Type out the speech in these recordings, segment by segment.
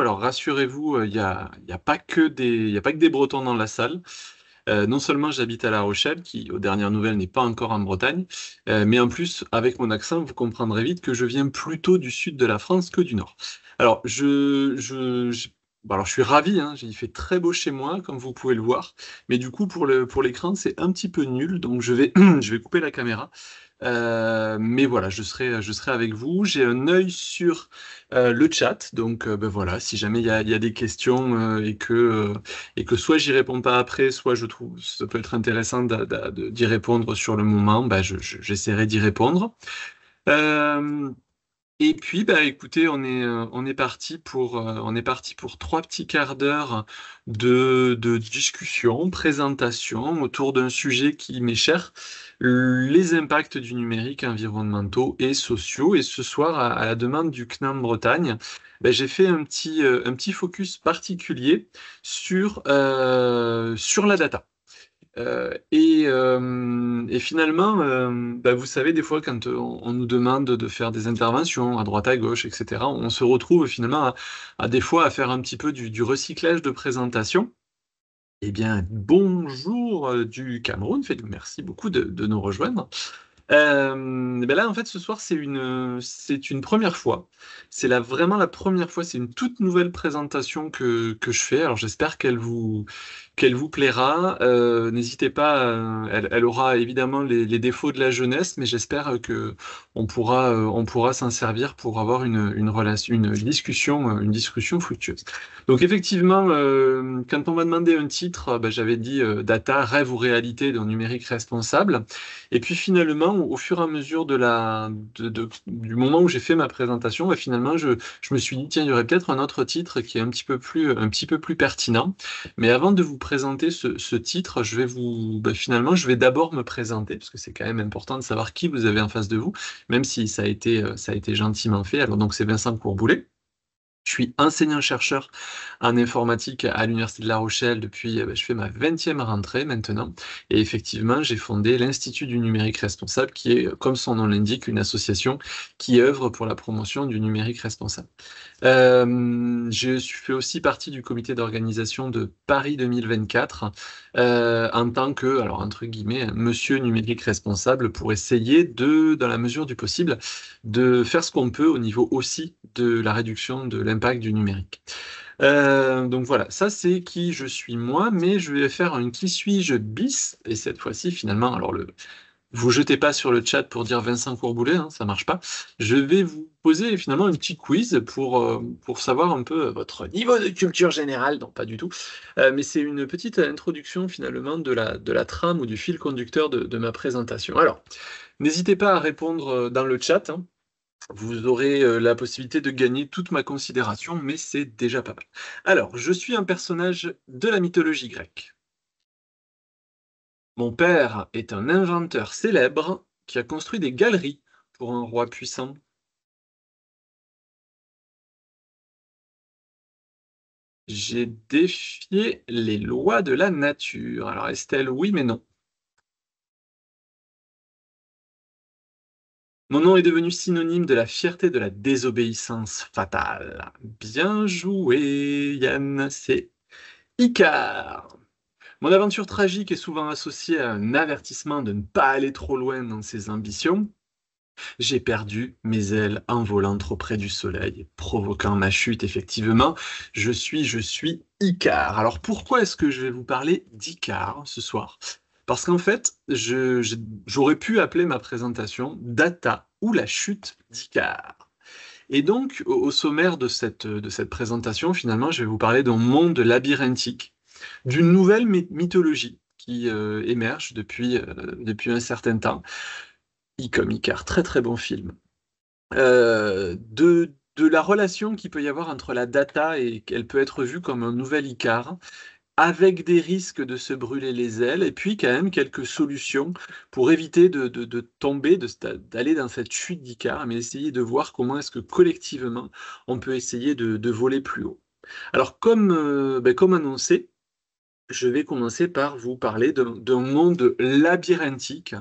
Alors rassurez-vous, euh, il n'y a, pas que des, Bretons dans la salle. Euh, non seulement j'habite à La Rochelle, qui aux dernières nouvelles n'est pas encore en Bretagne, euh, mais en plus, avec mon accent, vous comprendrez vite que je viens plutôt du sud de la France que du nord. Alors, je, suis ravi, hein, il fait très beau chez moi, comme vous pouvez le voir, mais du coup, pour l'écran, pour c'est un petit peu nul, donc je vais couper la caméra. Euh, mais voilà, je serai, je serai avec vous. J'ai un œil sur euh, le chat. Donc euh, ben voilà, si jamais il y a, des questions et, que, et que soit j'y réponds pas après, soit je trouve ça peut être intéressant d'y répondre sur le moment, ben j'essaierai d'y répondre. Et puis, bah, écoutez, on est, euh, on est parti pour, euh, on est parti pour trois petits quarts d'heure de, discussion, présentation autour d'un sujet qui m'est cher, les impacts du numérique environnementaux et sociaux. Et ce soir, à, la demande du CNAM Bretagne, bah, j'ai fait un petit, euh, un petit focus particulier sur, sur la data. Euh, euh, et, finalement, euh, bah, vous savez, des fois, quand on, nous demande de faire des interventions à droite, à gauche, etc., on se retrouve finalement à, des fois à faire un petit peu du, recyclage de présentation. Eh bien, bonjour du Cameroun, merci beaucoup de, nous rejoindre. Euh, ben là, en fait, ce soir, c'est une, c'est une première fois. C'est vraiment la première fois. C'est une toute nouvelle présentation que je fais. Alors, j'espère qu'elle vous, qu'elle vous plaira. Euh, n'hésitez pas, euh, elle, aura évidemment les, défauts de la jeunesse, mais j'espère que on pourra, euh, pourra s'en servir pour avoir une, relation, une discussion, une discussion fructueuse. Donc effectivement, quand on m'a demandé un titre, ben, j'avais dit data, rêve ou réalité dans numérique responsable. Et puis finalement, au fur et à mesure de la, du moment où j'ai fait ma présentation, ben, finalement, je, me suis dit tiens, il y aurait peut-être un autre titre qui est un petit peu plus, un petit peu plus pertinent. Mais avant de vous présenter ce, titre, je vais vous, bah, finalement, je vais d'abord me présenter parce que c'est quand même important de savoir qui vous avez en face de vous, même si ça a été, euh, ça a été gentiment fait. Alors donc c'est Vincent Courboulet. Je suis enseignant-chercheur en informatique à l'Université de La Rochelle depuis, euh, bah, je fais ma 20e rentrée maintenant. Et effectivement, j'ai fondé l'Institut du numérique responsable, qui est, comme son nom l'indique, une association qui œuvre pour la promotion du numérique responsable. Euh, je fais aussi partie du comité d'organisation de Paris 2024. Euh, en tant que, alors entre guillemets, monsieur numérique responsable pour essayer de, dans la mesure du possible, de faire ce qu'on peut au niveau aussi de la réduction de l'impact du numérique. Euh, donc voilà, ça c'est qui je suis moi, mais je vais faire un qui suis-je bis, et cette fois-ci finalement, alors le, vous jetez pas sur le chat pour dire Vincent Courboulet, hein, ça marche pas. Je vais vous poser finalement un petit quiz pour, euh, pour savoir un peu votre niveau de culture générale. Non, pas du tout. Euh, mais c'est une petite introduction finalement de la, de la trame ou du fil conducteur de, ma présentation. Alors, n'hésitez pas à répondre euh, dans le chat. Hein. Vous aurez la possibilité de gagner toute ma considération, mais c'est déjà pas mal. Alors, je suis un personnage de la mythologie grecque. Mon père est un inventeur célèbre qui a construit des galeries pour un roi puissant. J'ai défié les lois de la nature. Alors Estelle, oui mais non. Mon nom est devenu synonyme de la fierté de la désobéissance fatale. Bien joué, Yann, c'est Icar. Mon aventure tragique est souvent associée à un avertissement de ne pas aller trop loin dans ses ambitions. J'ai perdu mes ailes en volant trop près du soleil, provoquant ma chute effectivement. Je suis, je suis Icare. Alors pourquoi est-ce que je vais vous parler d'Icare ce soir Parce qu'en fait, j'aurais pu appeler ma présentation Data ou la chute d'Icare. Et donc, au, sommaire de cette, de cette présentation, finalement, je vais vous parler d'un monde labyrinthique d'une nouvelle mythologie qui euh, émerge depuis, euh, depuis un certain temps. Icom Icar, très très bon film. Euh, de, la relation qu'il peut y avoir entre la data et qu'elle peut être vue comme un nouvel Icar, avec des risques de se brûler les ailes, et puis quand même quelques solutions pour éviter de, de, de tomber, d'aller dans cette chute d'Icar, mais essayer de voir comment est-ce que collectivement on peut essayer de, voler plus haut. Alors comme, ben, comme annoncé, je vais commencer par vous parler d'un monde labyrinthique,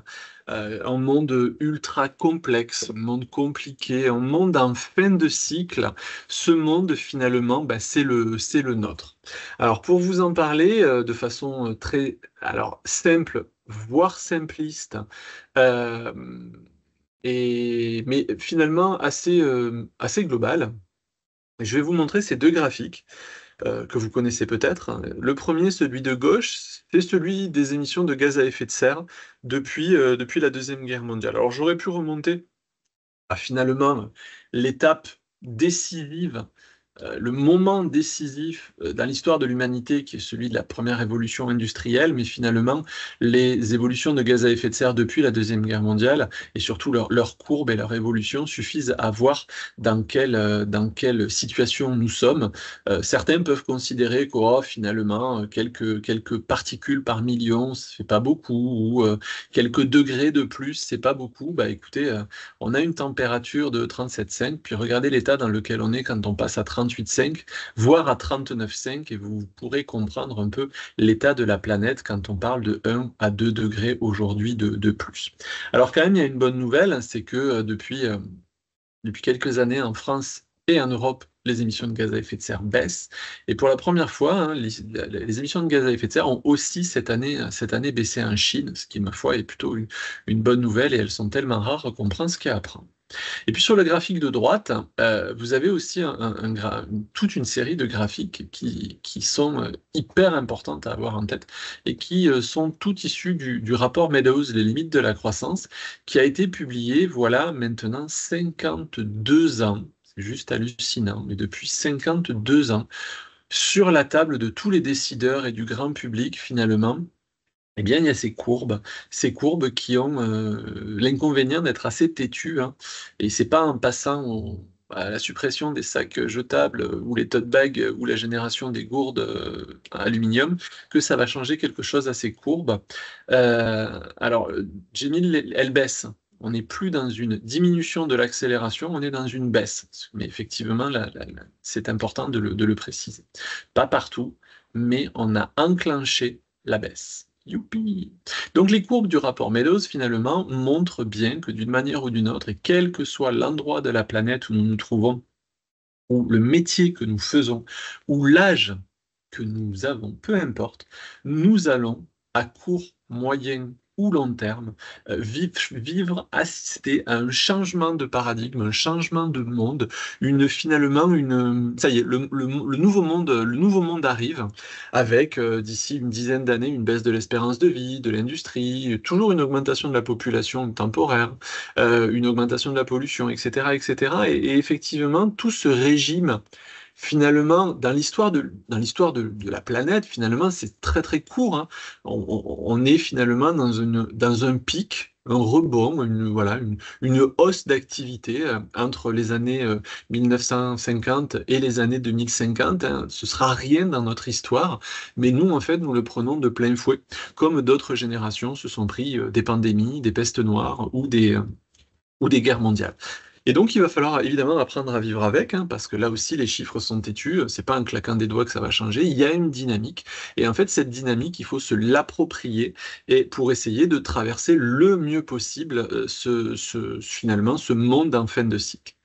euh, un monde ultra complexe, un monde compliqué, un monde en fin de cycle. Ce monde, finalement, bah, c'est le, le nôtre. Alors, pour vous en parler euh, de façon très alors, simple, voire simpliste, euh, et, mais finalement assez, assez globale, je vais vous montrer ces deux graphiques. Euh, que vous connaissez peut-être. Le premier, celui de gauche, c'est celui des émissions de gaz à effet de serre depuis, euh, depuis la Deuxième Guerre mondiale. Alors j'aurais pu remonter à finalement l'étape décisive euh, le moment décisif euh, dans l'histoire de l'humanité, qui est celui de la première révolution industrielle, mais finalement les évolutions de gaz à effet de serre depuis la Deuxième Guerre mondiale, et surtout leur, courbe et leur évolution suffisent à voir dans quelle, euh, dans quelle situation nous sommes. certains peuvent considérer que oh, finalement quelques, quelques particules par million, ce pas beaucoup, ou quelques degrés de plus, c'est pas beaucoup. Bah écoutez, on a une température de 37,5, puis regardez l'état dans lequel on est quand on passe à 30 38,5, voire à 39,5, et vous pourrez comprendre un peu l'état de la planète quand on parle de 1 à 2 degrés aujourd'hui de, plus. Alors quand même, il y a une bonne nouvelle, hein, c'est que euh, depuis, euh, depuis quelques années en France et en Europe, les émissions de gaz à effet de serre baissent. Et pour la première fois, hein, les, émissions de gaz à effet de serre ont aussi cette année, cette année baissé en Chine, ce qui, ma foi, est plutôt une, bonne nouvelle et elles sont tellement rares qu'on prend ce qu'il y a à prendre. Et puis sur le graphique de droite, euh, vous avez aussi toute une série de graphiques qui, sont euh, hyper importantes à avoir en tête et qui euh, sont toutes issues du, du, rapport Meadows, les limites de la croissance, qui a été publié, voilà, maintenant 52 ans. C'est juste hallucinant, mais depuis 52 ans, sur la table de tous les décideurs et du grand public, finalement, eh bien, il y a ces courbes, ces courbes qui ont euh, l'inconvénient d'être assez têtues. Hein. Et c'est pas en passant à la suppression des sacs jetables ou les tote bags ou la génération des gourdes en euh, aluminium que ça va changer quelque chose à ces courbes. Euh, alors, j'ai elle baisse. On n'est plus dans une diminution de l'accélération, on est dans une baisse. Mais effectivement, c'est important de le préciser. Pas partout, mais on a enclenché la baisse. Donc les courbes du rapport Meadows, finalement, montrent bien que d'une manière ou d'une autre, et quel que soit l'endroit de la planète où nous nous trouvons, ou le métier que nous faisons, ou l'âge que nous avons, peu importe, nous allons à court, moyen ou long terme, euh, vivre, assister à un changement de paradigme, un changement de monde, une finalement une ça y est, le, nouveau monde, le nouveau monde arrive avec euh, d'ici une dizaine d'années une baisse de l'espérance de vie, de l'industrie, toujours une augmentation de la population temporaire, euh, une augmentation de la pollution, etc., etc. et effectivement, tout ce régime finalement, dans l'histoire de, de, la planète, finalement, c'est très très court. Hein. On, est finalement dans, dans un pic un rebond, une, voilà, une, hausse d'activité euh, entre les années 1950 euh, et les années 2050. Hein. Ce sera rien dans notre histoire, mais nous, en fait, nous le prenons de plein fouet, comme d'autres générations se sont pris euh, des pandémies, des pestes noires ou des, ou des guerres mondiales. Et donc, il va falloir évidemment apprendre à vivre avec, hein, parce que là aussi, les chiffres sont têtus. C'est pas un claquant des doigts que ça va changer. Il y a une dynamique. Et en fait, cette dynamique, il faut se l'approprier et pour essayer de traverser le mieux possible euh, ce, finalement ce monde en fin de cycle.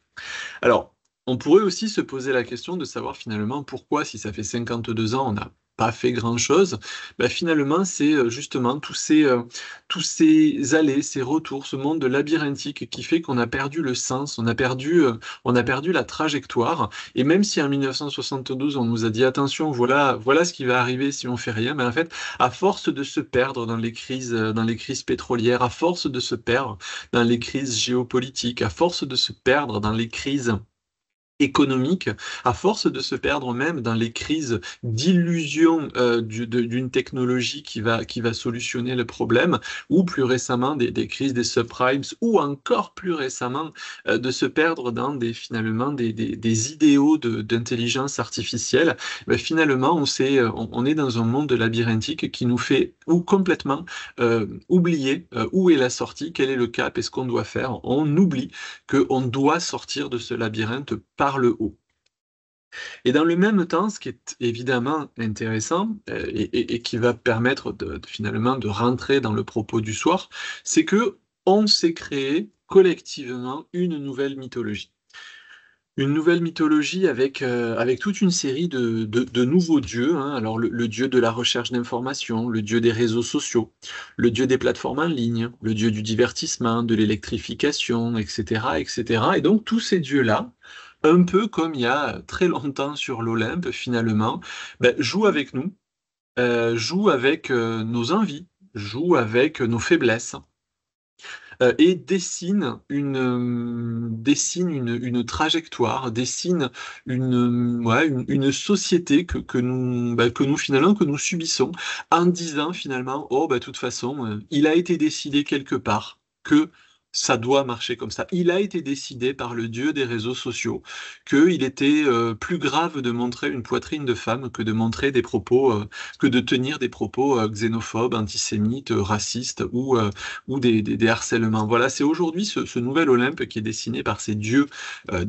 Alors, on pourrait aussi se poser la question de savoir finalement pourquoi, si ça fait 52 ans, on a fait grand-chose, bah, finalement, c'est euh, justement tous ces, euh, tous ces allées, ces retours, ce monde de labyrinthique qui fait qu'on a perdu le sens, on a perdu, euh, on a perdu la trajectoire. Et même si en 1972, on nous a dit attention, voilà, voilà ce qui va arriver si on fait rien, mais en fait, à force de se perdre dans les crises, dans les crises pétrolières, à force de se perdre dans les crises géopolitiques, à force de se perdre dans les crises économique, à force de se perdre même dans les crises d'illusion euh, d'une technologie qui va, qui va solutionner le problème, ou plus récemment des, crises des subprimes, ou encore plus récemment euh, de se perdre dans des, finalement des, des, idéaux d'intelligence artificielle, ben, finalement on, est, euh, on, est dans un monde de labyrinthique qui nous fait ou complètement oublier où est la sortie, quel est le cap et ce qu'on doit faire. On oublie qu'on doit sortir de ce labyrinthe par le haut. Et dans le même temps, ce qui est évidemment intéressant euh, et, qui va permettre finalement de rentrer dans le propos du soir, c'est que on s'est créé collectivement une nouvelle mythologie. Une nouvelle mythologie avec, euh, avec toute une série de, nouveaux dieux. Hein. Alors le, dieu de la recherche d'informations, le dieu des réseaux sociaux, le dieu des plateformes en ligne, le dieu du divertissement, de l'électrification, etc., etc. Et donc tous ces dieux-là un peu comme il y a très longtemps sur l'Olympe, finalement, ben, joue avec nous, euh, joue avec euh, nos envies, joue avec nos faiblesses euh, et dessine une, dessine une, trajectoire, dessine une, une, société que, nous, ben, que nous finalement que nous subissons en disant finalement oh bah de toute façon il a été décidé quelque part que ça doit marcher comme ça. Il a été décidé par le dieu des réseaux sociaux qu'il était euh, plus grave de montrer une poitrine de femme que de montrer des propos, euh, que de tenir des propos euh, xénophobes, antisémites, racistes ou, ou des, des, harcèlements. Voilà, c'est aujourd'hui ce, nouvel Olympe qui est dessiné par ces dieux,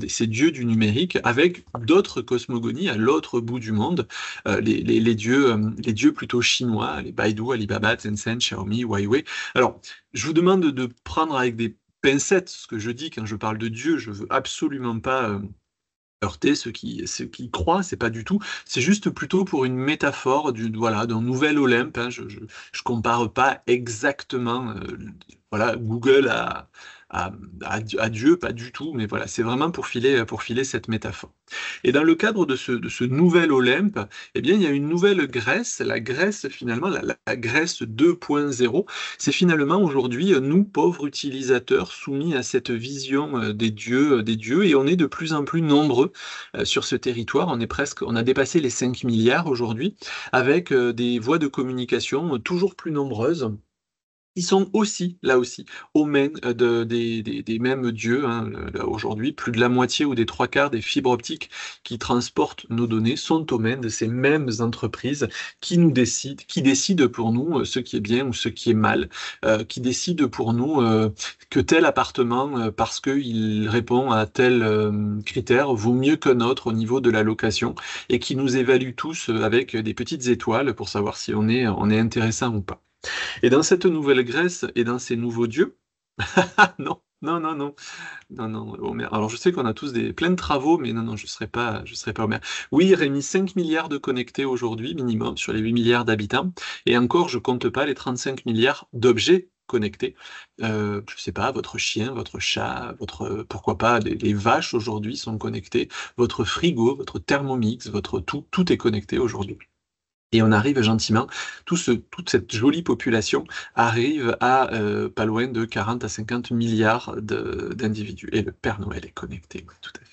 ces dieux du numérique, avec d'autres cosmogonies à l'autre bout du monde, les, les, dieux, les dieux plutôt chinois, les Baidu, Alibaba, Tencent, Xiaomi, Huawei. Alors, je vous demande de prendre avec des pincettes ce que je dis quand je parle de Dieu. Je veux absolument pas euh, heurter ceux qui, ceux qui croient, c'est pas du tout. C'est juste plutôt pour une métaphore du voilà d'un nouvel Olympe. Hein. je, ne compare pas exactement euh, voilà Google à à, Dieu, pas du tout, mais voilà, c'est vraiment pour filer, cette métaphore. Et dans le cadre de ce, nouvel Olympe, eh bien, il y a une nouvelle Grèce, la Grèce finalement, la, Grèce 2.0, c'est finalement aujourd'hui euh, nous, pauvres utilisateurs, soumis à cette vision euh, des dieux, euh, des dieux, et on est de plus en plus nombreux sur ce territoire, on est presque, on a dépassé les 5 milliards aujourd'hui, avec des voies de communication toujours plus nombreuses ils sont aussi, là aussi, aux euh, de, des, des, mêmes dieux. Hein, aujourd'hui, plus de la moitié ou des trois quarts des fibres optiques qui transportent nos données sont mains de ces mêmes entreprises qui nous décident, qui décident pour nous euh, ce qui est bien ou ce qui est mal, euh, qui décident pour nous que tel appartement, parce qu'il répond à tel critère, vaut mieux que autre au niveau de la location et qui nous évalue tous avec des petites étoiles pour savoir si on est, on est intéressant ou pas. Et dans cette nouvelle Grèce et dans ces nouveaux dieux, non, non, non, non, non, non, Homer. Alors je sais qu'on a tous des pleins de travaux, mais non, non, je ne serai pas, je serai pas Homer. Oui, Rémi, 5 milliards de connectés aujourd'hui minimum sur les 8 milliards d'habitants. Et encore, je compte pas les 35 milliards d'objets connectés. Euh, je ne sais pas, votre chien, votre chat, votre pourquoi pas, les vaches aujourd'hui sont connectées, votre frigo, votre thermomix, votre tout, tout est connecté aujourd'hui. Et on arrive gentiment, tout ce, toute cette jolie population arrive à euh, pas loin de 40 à 50 milliards d'individus. Et le Père Noël est connecté, tout à fait.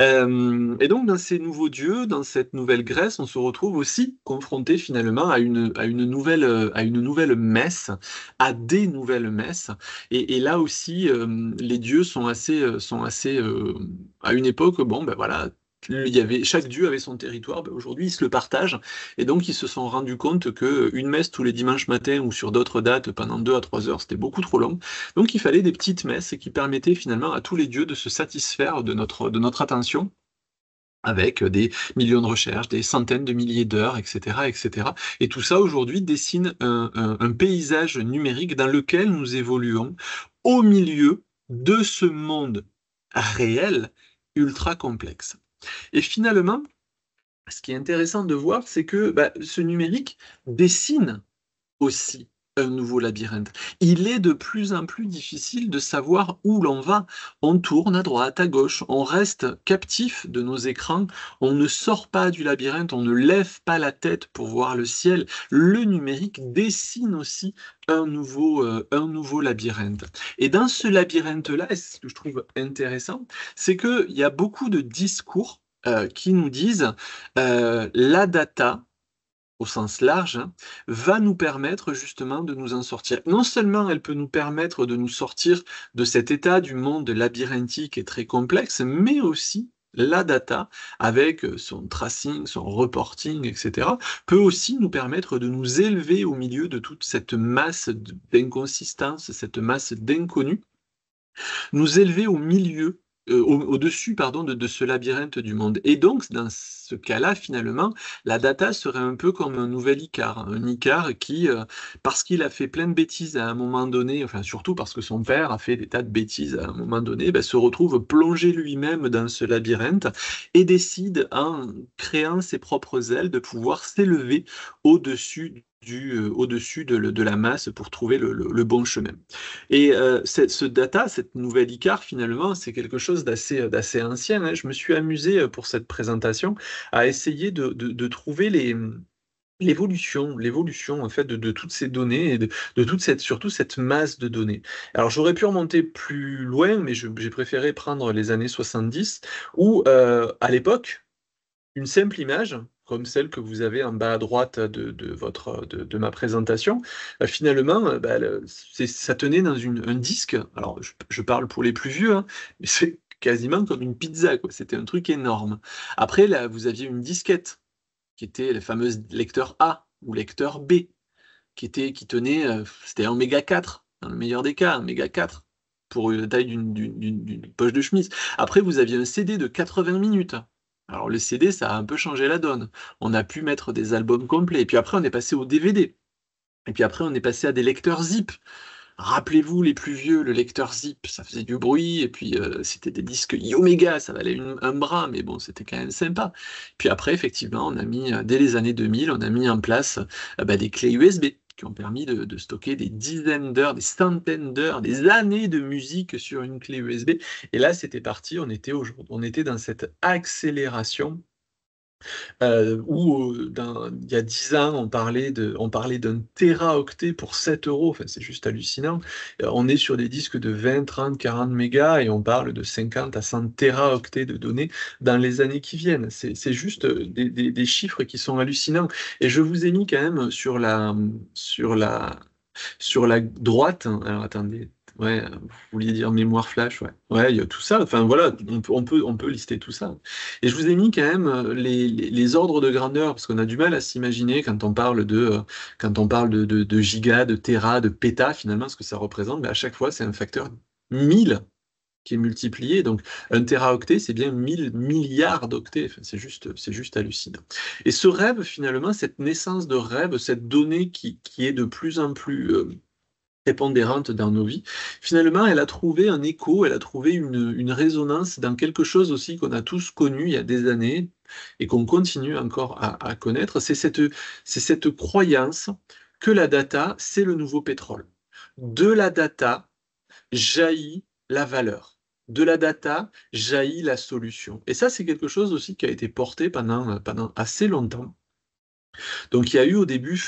Euh, et donc dans ces nouveaux dieux, dans cette nouvelle Grèce, on se retrouve aussi confronté finalement à une, une, nouvelle, à une nouvelle messe, à des nouvelles messes. Et, là aussi, euh, les dieux sont assez... Sont assez à une époque, bon, ben voilà, il chaque dieu avait son territoire, ben, aujourd'hui ils se le partagent. Et donc ils se sont rendus compte qu'une messe tous les dimanches matins ou sur d'autres dates pendant 2 à 3 heures, c'était beaucoup trop long. Donc il fallait des petites messes qui permettaient finalement à tous les dieux de se satisfaire de notre, de notre attention avec des millions de recherches, des centaines de milliers d'heures, etc., etc. Et tout ça aujourd'hui dessine un paysage numérique dans lequel nous évoluons au milieu de ce monde réel ultra complexe. Et finalement, ce qui est intéressant de voir, c'est que bah, ce numérique dessine aussi un nouveau labyrinthe. Il est de plus en plus difficile de savoir où l'on va. On tourne à droite, à gauche, on reste captif de nos écrans, on ne sort pas du labyrinthe, on ne lève pas la tête pour voir le ciel. Le numérique dessine aussi un nouveau, euh, un nouveau labyrinthe. Et dans ce labyrinthe-là, ce que je trouve intéressant, c'est qu'il y a beaucoup de discours euh, qui nous disent euh, la data, au sens large, hein, va nous permettre justement de nous en sortir. Non seulement elle peut nous permettre de nous sortir de cet état du monde labyrinthique et très complexe, mais aussi la data, avec son tracing, son reporting, etc., peut aussi nous permettre de nous élever au milieu de toute cette masse d'inconsistance, cette masse d'inconnu nous élever au milieu euh, au-dessus pardon de, ce labyrinthe du monde. Et donc, dans ce cas-là, finalement, la data serait un peu comme un nouvel Icar, un Icar qui, euh, parce qu'il a fait plein de bêtises à un moment donné, enfin surtout parce que son père a fait des tas de bêtises à un moment donné, ben, se retrouve plongé lui-même dans ce labyrinthe et décide, en créant ses propres ailes, de pouvoir s'élever au-dessus euh, au-dessus de, la masse pour trouver le, bon chemin. Et euh, ce data, cette nouvelle ICAR, finalement, c'est quelque chose d'assez euh, ancien. Hein. Je me suis amusé pour cette présentation à essayer de, trouver l'évolution, l'évolution en fait de, toutes ces données et de, de, toute cette, surtout cette masse de données. Alors j'aurais pu remonter plus loin, mais j'ai préféré prendre les années 70 où à l'époque une simple image comme celle que vous avez en bas à droite de, votre, de, ma présentation, euh, finalement, euh, bah, ça tenait dans un disque. Alors, je, parle pour les plus vieux, hein, mais c'est quasiment comme une pizza. C'était un truc énorme. Après, là, vous aviez une disquette qui était la fameuse lecteur A ou lecteur B, qui, était, qui tenait, euh, c'était un méga 4, dans le meilleur des cas, un méga 4 pour la taille d'une poche de chemise. Après, vous aviez un CD de 80 minutes alors le CD, ça a un peu changé la donne. On a pu mettre des albums complets. Et puis après, on est passé au DVD. Et puis après, on est passé à des lecteurs zip. Rappelez-vous les plus vieux, le lecteur zip, ça faisait du bruit, et puis euh, c'était des disques Yomega, ça valait un bras, mais bon, c'était quand même sympa. Puis après, effectivement, on a mis, euh, dès les années 2000, on a mis en place euh, bah, des clés USB qui ont permis de, stocker des dizaines d'heures, des centaines d'heures, des années de musique sur une clé USB. Et là, c'était parti, on était, on était dans cette accélération euh, où euh, il y a 10 ans, on parlait d'un téraoctet pour 7 euros. Enfin, c'est juste hallucinant. Euh, on est sur des disques de 20, 30, 40 mégas et on parle de 50 à 100 téraoctets de données dans les années qui viennent. C'est juste euh, des, chiffres qui sont hallucinants. Et je vous ai mis quand même sur la, sur la, sur la droite. Hein. Alors attendez, Ouais, vous vouliez dire mémoire flash, ouais. Ouais, il y a tout ça. Enfin voilà, on peut, on peut, on peut lister tout ça. Et je vous ai mis quand même euh, les, les, ordres de grandeur, parce qu'on a du mal à s'imaginer quand on parle de euh, quand on parle de, de, de giga, de téra, de péta, finalement, ce que ça représente, mais à chaque fois, c'est un facteur 1000 qui est multiplié. Donc, un teraoctet, c'est bien 1000 milliards d'octets. Enfin, c'est juste, c'est juste hallucinant. Et ce rêve, finalement, cette naissance de rêve, cette donnée qui, qui est de plus en plus euh, prépondérante dans nos vies, finalement, elle a trouvé un écho, elle a trouvé une, résonance dans quelque chose aussi qu'on a tous connu il y a des années et qu'on continue encore à, connaître, c'est cette, cette croyance que la data, c'est le nouveau pétrole. De la data jaillit la valeur de la data jaillit la solution. Et ça, c'est quelque chose aussi qui a été porté pendant, pendant assez longtemps donc il y a eu au début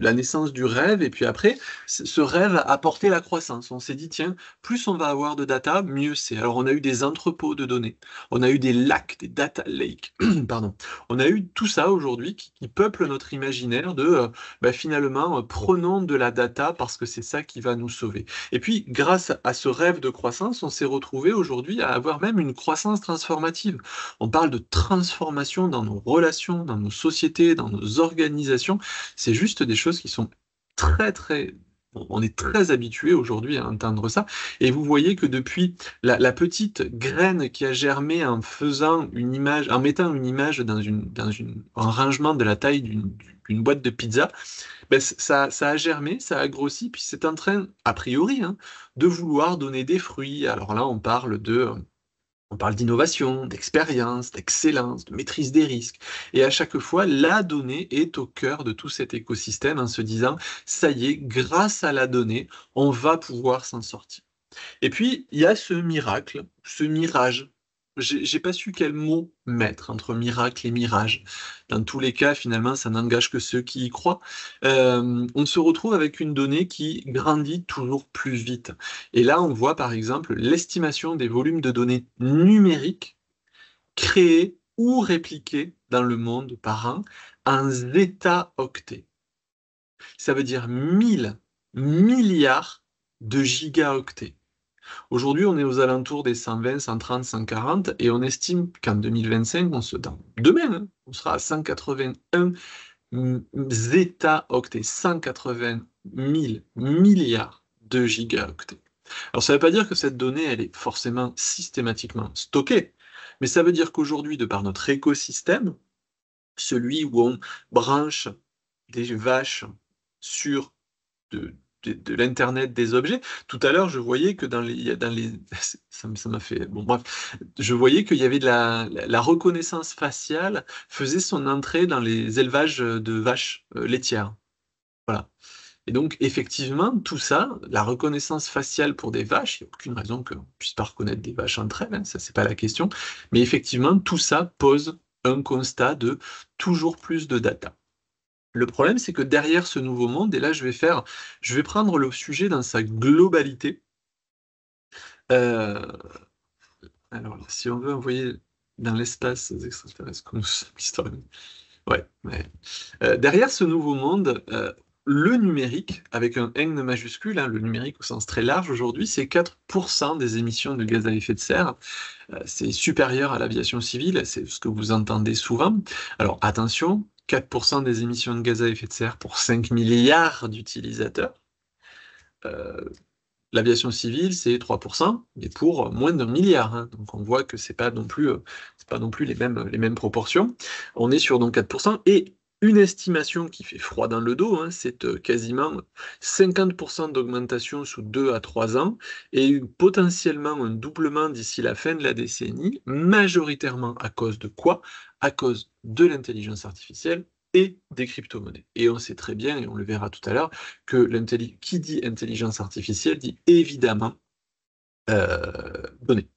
la naissance du rêve, et puis après, ce rêve a apporté la croissance. On s'est dit, tiens, plus on va avoir de data, mieux c'est. Alors on a eu des entrepôts de données, on a eu des lacs, des data lakes, pardon. On a eu tout ça aujourd'hui qui, peuple notre imaginaire de, euh, bah, finalement, euh, prenons de la data parce que c'est ça qui va nous sauver. Et puis, grâce à ce rêve de croissance, on s'est retrouvé aujourd'hui à avoir même une croissance transformative. On parle de transformation dans nos relations, dans nos sociétés, dans nos organisations. C'est juste des choses qui sont très très on est très habitué aujourd'hui à entendre ça. Et vous voyez que depuis la, petite graine qui a germé en faisant une image, en mettant une image dans, une, un rangement de la taille d'une boîte de pizza, ben, ça, ça, a germé, ça a grossi, puis c'est en train, a priori, hein, de vouloir donner des fruits. Alors là, on parle de on parle d'innovation, d'expérience, d'excellence, de maîtrise des risques. Et à chaque fois, la donnée est au cœur de tout cet écosystème en se disant, ça y est, grâce à la donnée, on va pouvoir s'en sortir. Et puis, il y a ce miracle, ce mirage n'ai pas su quel mot mettre entre miracle et mirage. Dans tous les cas, finalement, ça n'engage que ceux qui y croient. Euh, on se retrouve avec une donnée qui grandit toujours plus vite. Et là, on voit par exemple l'estimation des volumes de données numériques créés ou répliqués dans le monde par an en zeta-octets. Ça veut dire 1000 milliards de gigaoctets. Aujourd'hui, on est aux alentours des 120, 130, 140 et on estime qu'en 2025, on se, demain, hein, on sera à 181 zeta-octets, 180 000 milliards de gigaoctets. Alors ça ne veut pas dire que cette donnée, elle est forcément systématiquement stockée, mais ça veut dire qu'aujourd'hui, de par notre écosystème, celui où on branche des vaches sur de, de, l'internet des objets. Tout à l'heure, je voyais que dans les, ça m'a fait bon bref, je voyais qu'il y avait de la, reconnaissance faciale faisait son entrée dans les élevages de vaches euh, laitières. Voilà. Et donc effectivement, tout ça, la reconnaissance faciale pour des vaches, il n'y a aucune raison qu'on puisse pas reconnaître des vaches entre elles, hein, ça c'est pas la question. Mais effectivement, tout ça pose un constat de toujours plus de data. Le problème, c'est que derrière ce nouveau monde, et là je vais faire, je vais prendre le sujet dans sa globalité. Euh, alors, si on veut envoyer dans l'espace les extraterrestres, comme nous sommes Ouais, euh, derrière ce nouveau monde, euh, le numérique, avec un N majuscule, hein, le numérique au sens très large aujourd'hui, c'est 4% des émissions de gaz à effet de serre. c'est supérieur à l'aviation civile, c'est ce que vous entendez souvent. Alors attention, 4% des émissions de gaz à effet de serre pour 5 milliards d'utilisateurs. Euh, l'aviation civile, c'est 3%, mais pour moins d'un milliard. Hein. Donc on voit que ce n'est pas, non plus, euh, pas non plus les mêmes, les mêmes proportions. On est sur donc 4%. Et une estimation qui fait froid dans le dos, hein, c'est euh, quasiment 50% d'augmentation sous 2 à 3 ans et potentiellement un doublement d'ici la fin de la décennie, majoritairement à cause de quoi À cause de l'intelligence artificielle et des crypto-monnaies. Et on sait très bien, et on le verra tout à l'heure, que qui dit intelligence artificielle dit évidemment euh, données.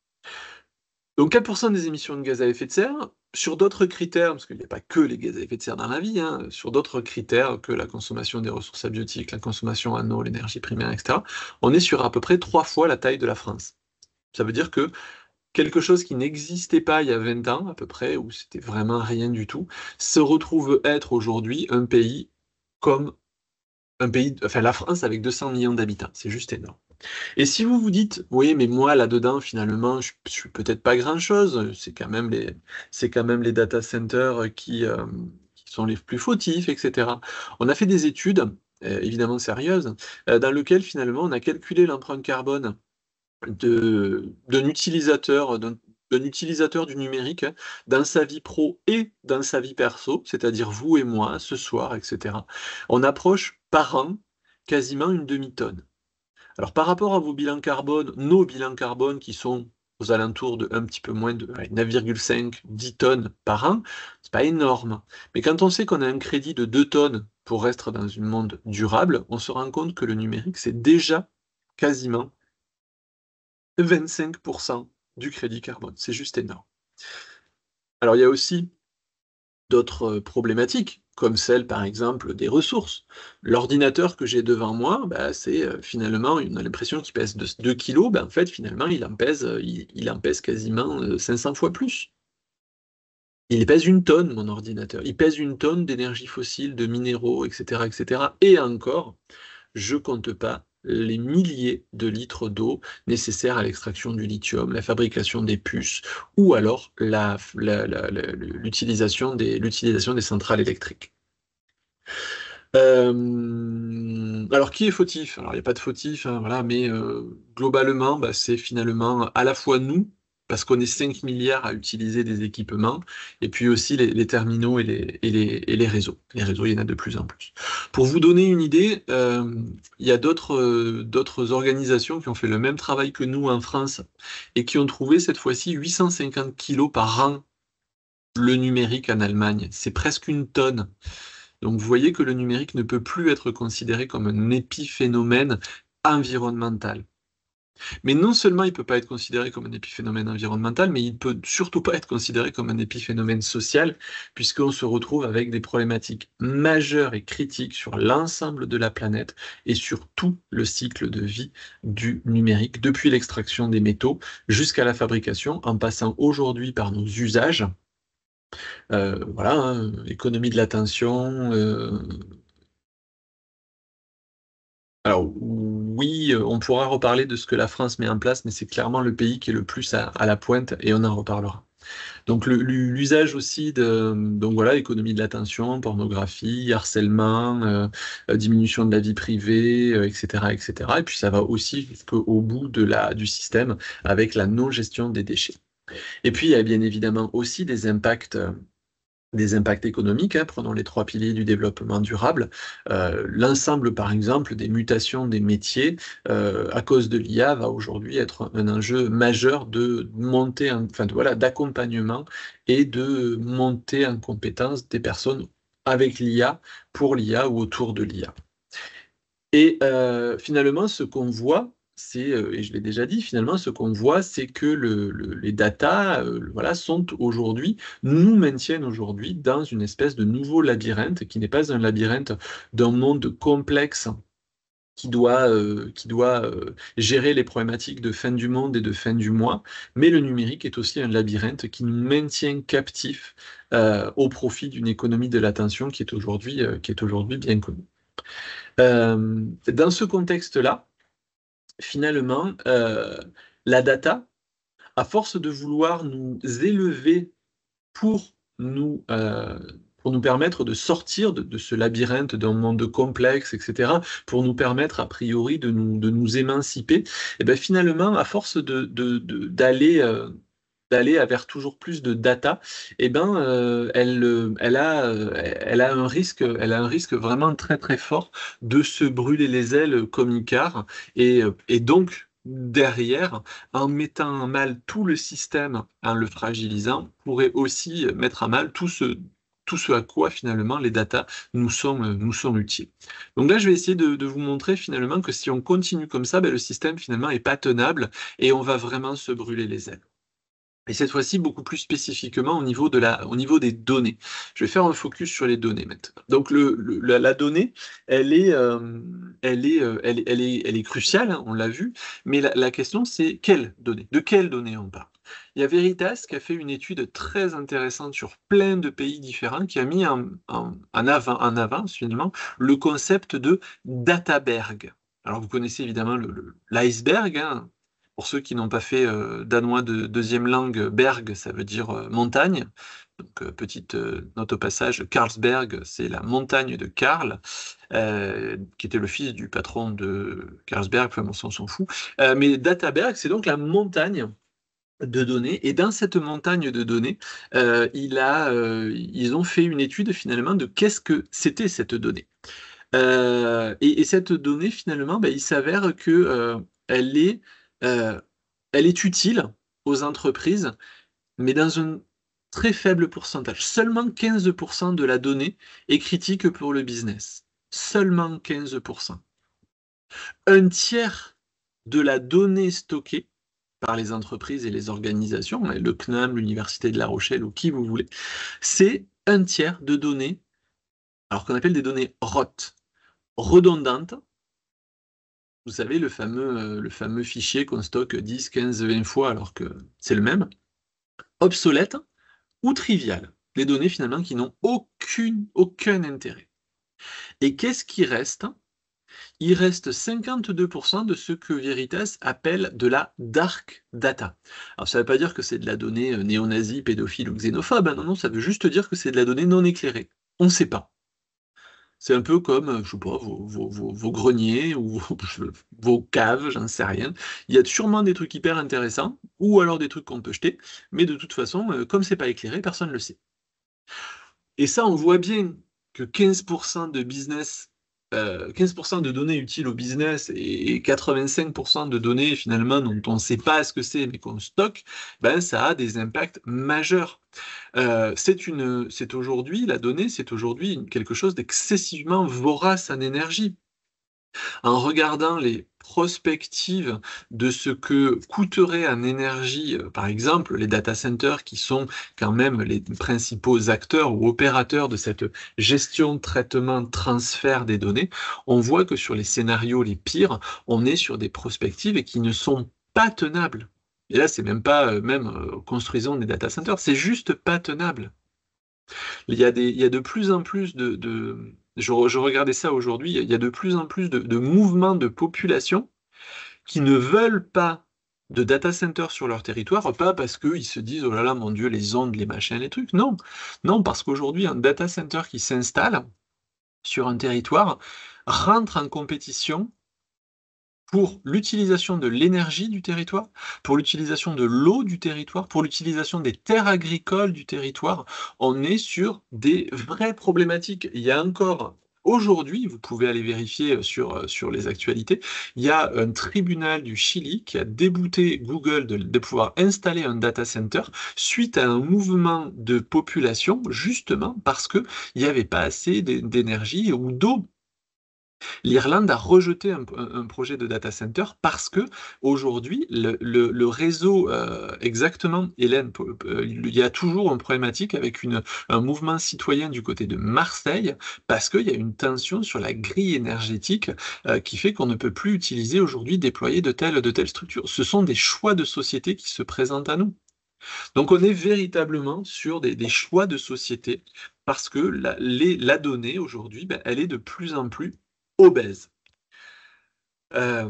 Donc 4% des émissions de gaz à effet de serre, sur d'autres critères, parce qu'il n'y a pas que les gaz à effet de serre dans la vie, hein, sur d'autres critères que la consommation des ressources abiotiques, la consommation en eau, l'énergie primaire, etc., on est sur à peu près trois fois la taille de la France. Ça veut dire que quelque chose qui n'existait pas il y a 20 ans, à peu près, où c'était vraiment rien du tout, se retrouve être aujourd'hui un pays comme un pays, enfin la France avec 200 millions d'habitants. C'est juste énorme. Et si vous vous dites, oui, mais moi là-dedans, finalement, je, ne suis peut-être pas grand-chose, c'est quand même les, quand même les data centers qui, euh, sont les plus fautifs, etc. On a fait des études, euh, évidemment sérieuses, euh, dans lesquelles finalement on a calculé l'empreinte carbone d'un utilisateur, d'un utilisateur du numérique dans sa vie pro et dans sa vie perso, c'est-à-dire vous et moi ce soir, etc. On approche par an quasiment une demi-tonne. Alors par rapport à vos bilans carbone, nos bilans carbone qui sont aux alentours de un petit peu moins de 9,5 10 tonnes par an, c'est pas énorme. Mais quand on sait qu'on a un crédit de 2 tonnes pour rester dans un monde durable, on se rend compte que le numérique c'est déjà quasiment 25% du crédit carbone. C'est juste énorme. Alors il y a aussi d'autres euh, problématiques, comme celle par exemple des ressources. L'ordinateur que j'ai devant moi, bah, c'est euh, finalement, on a l'impression qu'il pèse 2 kg, bah, en fait finalement il en pèse, euh, il, en pèse quasiment 500 fois plus. Il pèse une tonne, mon ordinateur. Il pèse une tonne d'énergie fossile, de minéraux, etc., etc. Et encore, je compte pas les milliers de litres d'eau nécessaires à l'extraction du lithium, la fabrication des puces ou alors l'utilisation des, des, centrales électriques. Euh, alors qui est fautif Alors il n'y a pas de fautif, hein, mais euh, globalement, bah, c'est finalement à la fois nous, parce qu'on est 5 milliards à utiliser des équipements, et puis aussi les, terminaux et les, réseaux. Les réseaux, il y en a de plus en plus. Pour vous donner une idée, euh, il y a euh, d'autres organisations qui ont fait le même travail que nous en France et qui ont trouvé cette fois-ci 850 kilos par an le numérique en Allemagne. C'est presque une tonne. Donc vous voyez que le numérique ne peut plus être considéré comme un épiphénomène environnemental. Mais non seulement il ne peut pas être considéré comme un épiphénomène environnemental, mais il ne peut surtout pas être considéré comme un épiphénomène social, puisqu'on se retrouve avec des problématiques majeures et critiques sur l'ensemble de la planète et sur tout le cycle de vie du numérique, depuis l'extraction des métaux jusqu'à la fabrication, en passant aujourd'hui par nos usages. Euh, voilà, hein, économie de l'attention. Euh... Alors, oui, euh, on pourra reparler de ce que la France met en place, mais c'est clairement le pays qui est le plus à, la pointe et on en reparlera. Donc l'usage aussi de donc voilà économie de l'attention, pornographie, harcèlement, euh, euh, diminution de la vie privée, etc., etc. Et puis ça va aussi au bout de la, du système avec la non gestion des déchets. Et puis il y a bien évidemment aussi des impacts des impacts économiques, hein, prenons les trois piliers du développement durable, euh, l'ensemble par exemple des mutations des métiers euh, à cause de l'IA va aujourd'hui être un enjeu majeur de monter enfin voilà, d'accompagnement et de monter en compétence des personnes avec l'IA, pour l'IA ou autour de l'IA. Et euh, finalement, ce qu'on voit, euh, et je l'ai déjà dit, finalement, ce qu'on voit, c'est que les datas euh, sont aujourd'hui, nous maintiennent aujourd'hui dans une espèce de nouveau labyrinthe qui n'est pas un labyrinthe d'un monde complexe qui doit, euh, gérer les problématiques de fin du monde et de fin du mois, mais le numérique est aussi un labyrinthe qui nous maintient captifs au profit d'une économie de l'attention qui est aujourd'hui, qui est aujourd'hui bien connue. dans ce contexte-là, finalement, euh, la data, à force de vouloir nous élever pour nous, euh, pour nous permettre de sortir de, ce labyrinthe d'un monde complexe, etc., pour nous permettre a priori de nous, émanciper, et eh bien finalement, à force d'aller... De, euh, d'aller vers toujours plus de data, eh ben, euh, elle, euh, elle, a, euh, elle, a un risque, elle a un risque vraiment très très fort de se brûler les ailes comme Icar. Et, et donc, derrière, en mettant à mal tout le système, en le fragilisant, pourrait aussi mettre à mal tout ce, tout ce à quoi finalement les data nous sont, nous sont utiles. Donc là, je vais essayer de, vous montrer finalement que si on continue comme ça, ben, le système finalement n'est pas tenable et on va vraiment se brûler les ailes et cette fois-ci beaucoup plus spécifiquement au niveau, de la, au niveau des données. Je vais faire un focus sur les données maintenant. Donc le, la, donnée, elle est, euh, elle, est, euh, elle, est, elle, est, elle est cruciale, hein, on l'a vu, mais la, question c'est quelle donnée De quelles données on parle il y a Veritas qui a fait une étude très intéressante sur plein de pays différents qui a mis en, en, en, avant, en avant finalement le concept de databerg. Alors vous connaissez évidemment l'iceberg, hein, pour ceux qui n'ont pas fait euh, danois de deuxième langue, Berg, ça veut dire euh, montagne. Donc, euh, petite note au passage, Carlsberg, c'est la montagne de Karl, qui était le fils du patron de Carlsberg, on s'en fout. mais Databerg, c'est donc la montagne de données. Et dans cette montagne de données, il a, ils ont fait une étude finalement de qu'est-ce que c'était cette donnée. Et, cette donnée, finalement, ben, il s'avère qu'elle est euh, elle est utile aux entreprises, mais dans un très faible pourcentage. Seulement 15% de la donnée est critique pour le business. Seulement 15%. Un tiers de la donnée stockée par les entreprises et les organisations, le CNAM, l'Université de La Rochelle ou qui vous voulez, c'est un tiers de données, alors qu'on appelle des données ROT, redondantes, vous savez, le fameux, euh, le fameux fichier qu'on stocke 10, 15, 20 fois alors que c'est le même, obsolète ou trivial. Des données finalement qui n'ont aucune, aucun intérêt. Et qu'est-ce qui reste Il reste 52% de ce que Veritas appelle de la dark data. Alors ça ne veut pas dire que c'est de la donnée euh, néo pédophile ou xénophobe, hein. non, non, ça veut juste dire que c'est de la donnée non éclairée. On ne sait pas. C'est un peu comme, euh, je sais pas, vos, greniers ou vos, caves, j'en sais rien. Il y a sûrement des trucs hyper intéressants ou alors des trucs qu'on peut jeter, mais de toute façon, euh, comme c'est pas éclairé, personne ne le sait. Et ça, on voit bien que 15% de business 15% euh, de données utiles au business et 85% de données finalement dont on ne sait pas ce que c'est mais qu'on stocke, ben, ça a des impacts majeurs. Euh, c'est c'est aujourd'hui la donnée, c'est aujourd'hui quelque chose d'excessivement vorace en énergie. En regardant les prospectives de ce que coûterait en énergie, euh, par exemple, les data centers qui sont quand même les principaux acteurs ou opérateurs de cette gestion, traitement, transfert des données, on voit que sur les scénarios les pires, on est sur des prospectives qui ne sont pas tenables. Et là, c'est même pas, euh, même euh, construisons des data centers, c'est juste pas tenable. Il y, a de plus en plus de je, regardais ça aujourd'hui, il y a de plus en plus de, mouvements de population qui ne veulent pas de data center sur leur territoire, pas parce qu'ils se disent oh là là, mon Dieu, les ondes, les machins, les trucs. Non, non, parce qu'aujourd'hui, un data center qui s'installe sur un territoire rentre en compétition pour l'utilisation de l'énergie du territoire, pour l'utilisation de l'eau du territoire, pour l'utilisation des terres agricoles du territoire. On est sur des vraies problématiques. Il y a encore Aujourd'hui, vous pouvez aller vérifier euh, sur, euh, sur les actualités, il y a un tribunal du Chili qui a débouté Google de, de, pouvoir installer un data center suite à un mouvement de population, justement parce qu'il n'y avait pas assez d'énergie ou d'eau L'Irlande a rejeté un, projet de data center parce que aujourd'hui, le, réseau, euh, exactement, Hélène, euh, il y a toujours une problématique avec un mouvement citoyen du côté de Marseille parce qu'il y a une tension sur la grille énergétique euh, qui fait qu'on ne peut plus utiliser aujourd'hui, déployer de telles, de telles structures. Ce sont des choix de société qui se présentent à nous. Donc on est véritablement sur des, choix de société parce que la, donnée aujourd'hui, ben, elle est de plus en plus obèse. Euh,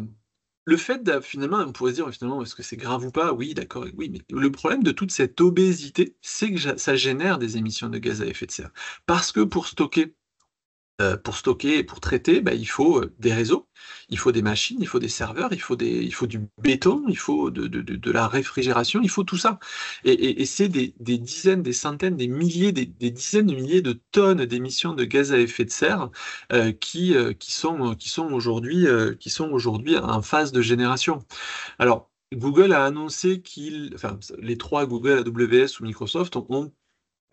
le fait, d'avoir, finalement, on pourrait se dire, finalement, est-ce que c'est grave ou pas Oui, d'accord, oui, mais le problème de toute cette obésité, c'est que ça génère des émissions de gaz à effet de serre. Parce que pour stocker euh, pour stocker et pour traiter, bah, il faut euh, des réseaux, il faut des machines, il faut des serveurs, il faut, il faut du béton, il faut de, la réfrigération, il faut tout ça. Et, c'est des, dizaines, des centaines, des milliers, des, dizaines de milliers de tonnes d'émissions de gaz à effet de serre euh, qui, qui sont, qui sont aujourd'hui en phase de génération. Alors, Google a annoncé qu'il, enfin, les trois Google, AWS ou Microsoft ont,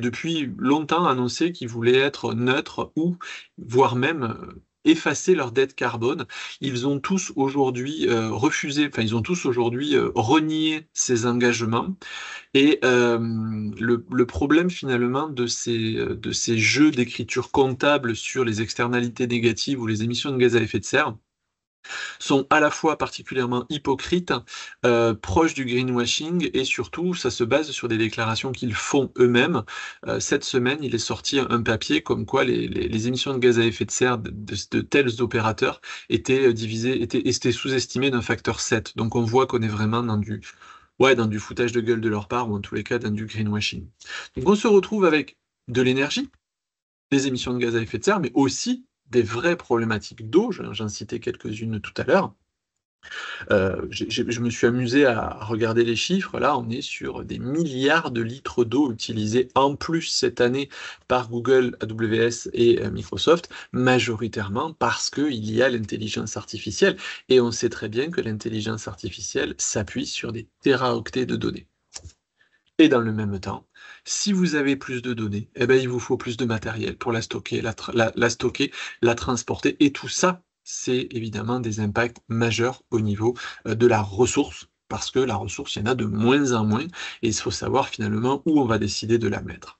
depuis longtemps annoncé qu'ils voulaient être neutres ou voire même euh, effacer leur dette carbone. Ils ont tous aujourd'hui euh, refusé, enfin ils ont tous aujourd'hui euh, renié ces engagements. Et le, le, problème finalement de ces, de ces jeux d'écriture comptable sur les externalités négatives ou les émissions de gaz à effet de serre, sont à la fois particulièrement hypocrites, euh, proches du greenwashing et surtout ça se base sur des déclarations qu'ils font eux-mêmes. Euh, cette semaine, il est sorti un papier comme quoi les, émissions de gaz à effet de serre de, tels opérateurs étaient euh, divisées, étaient, sous-estimées d'un facteur 7. Donc on voit qu'on est vraiment dans du ouais, dans du foutage de gueule de leur part ou en tous les cas dans du greenwashing. Donc on se retrouve avec de l'énergie, des émissions de gaz à effet de serre, mais aussi des vraies problématiques d'eau, j'en citais quelques-unes tout à l'heure. Euh, je me suis amusé à regarder les chiffres. Là, on est sur des milliards de litres d'eau utilisés en plus cette année par Google, AWS et euh, Microsoft, majoritairement parce qu'il y a l'intelligence artificielle. Et on sait très bien que l'intelligence artificielle s'appuie sur des teraoctets de données. Et dans le même temps, si vous avez plus de données, eh ben, il vous faut plus de matériel pour la stocker, la, la stocker, la transporter. Et tout ça, c'est évidemment des impacts majeurs au niveau euh, de la ressource parce que la ressource, il y en a de moins en moins, et il faut savoir finalement où on va décider de la mettre.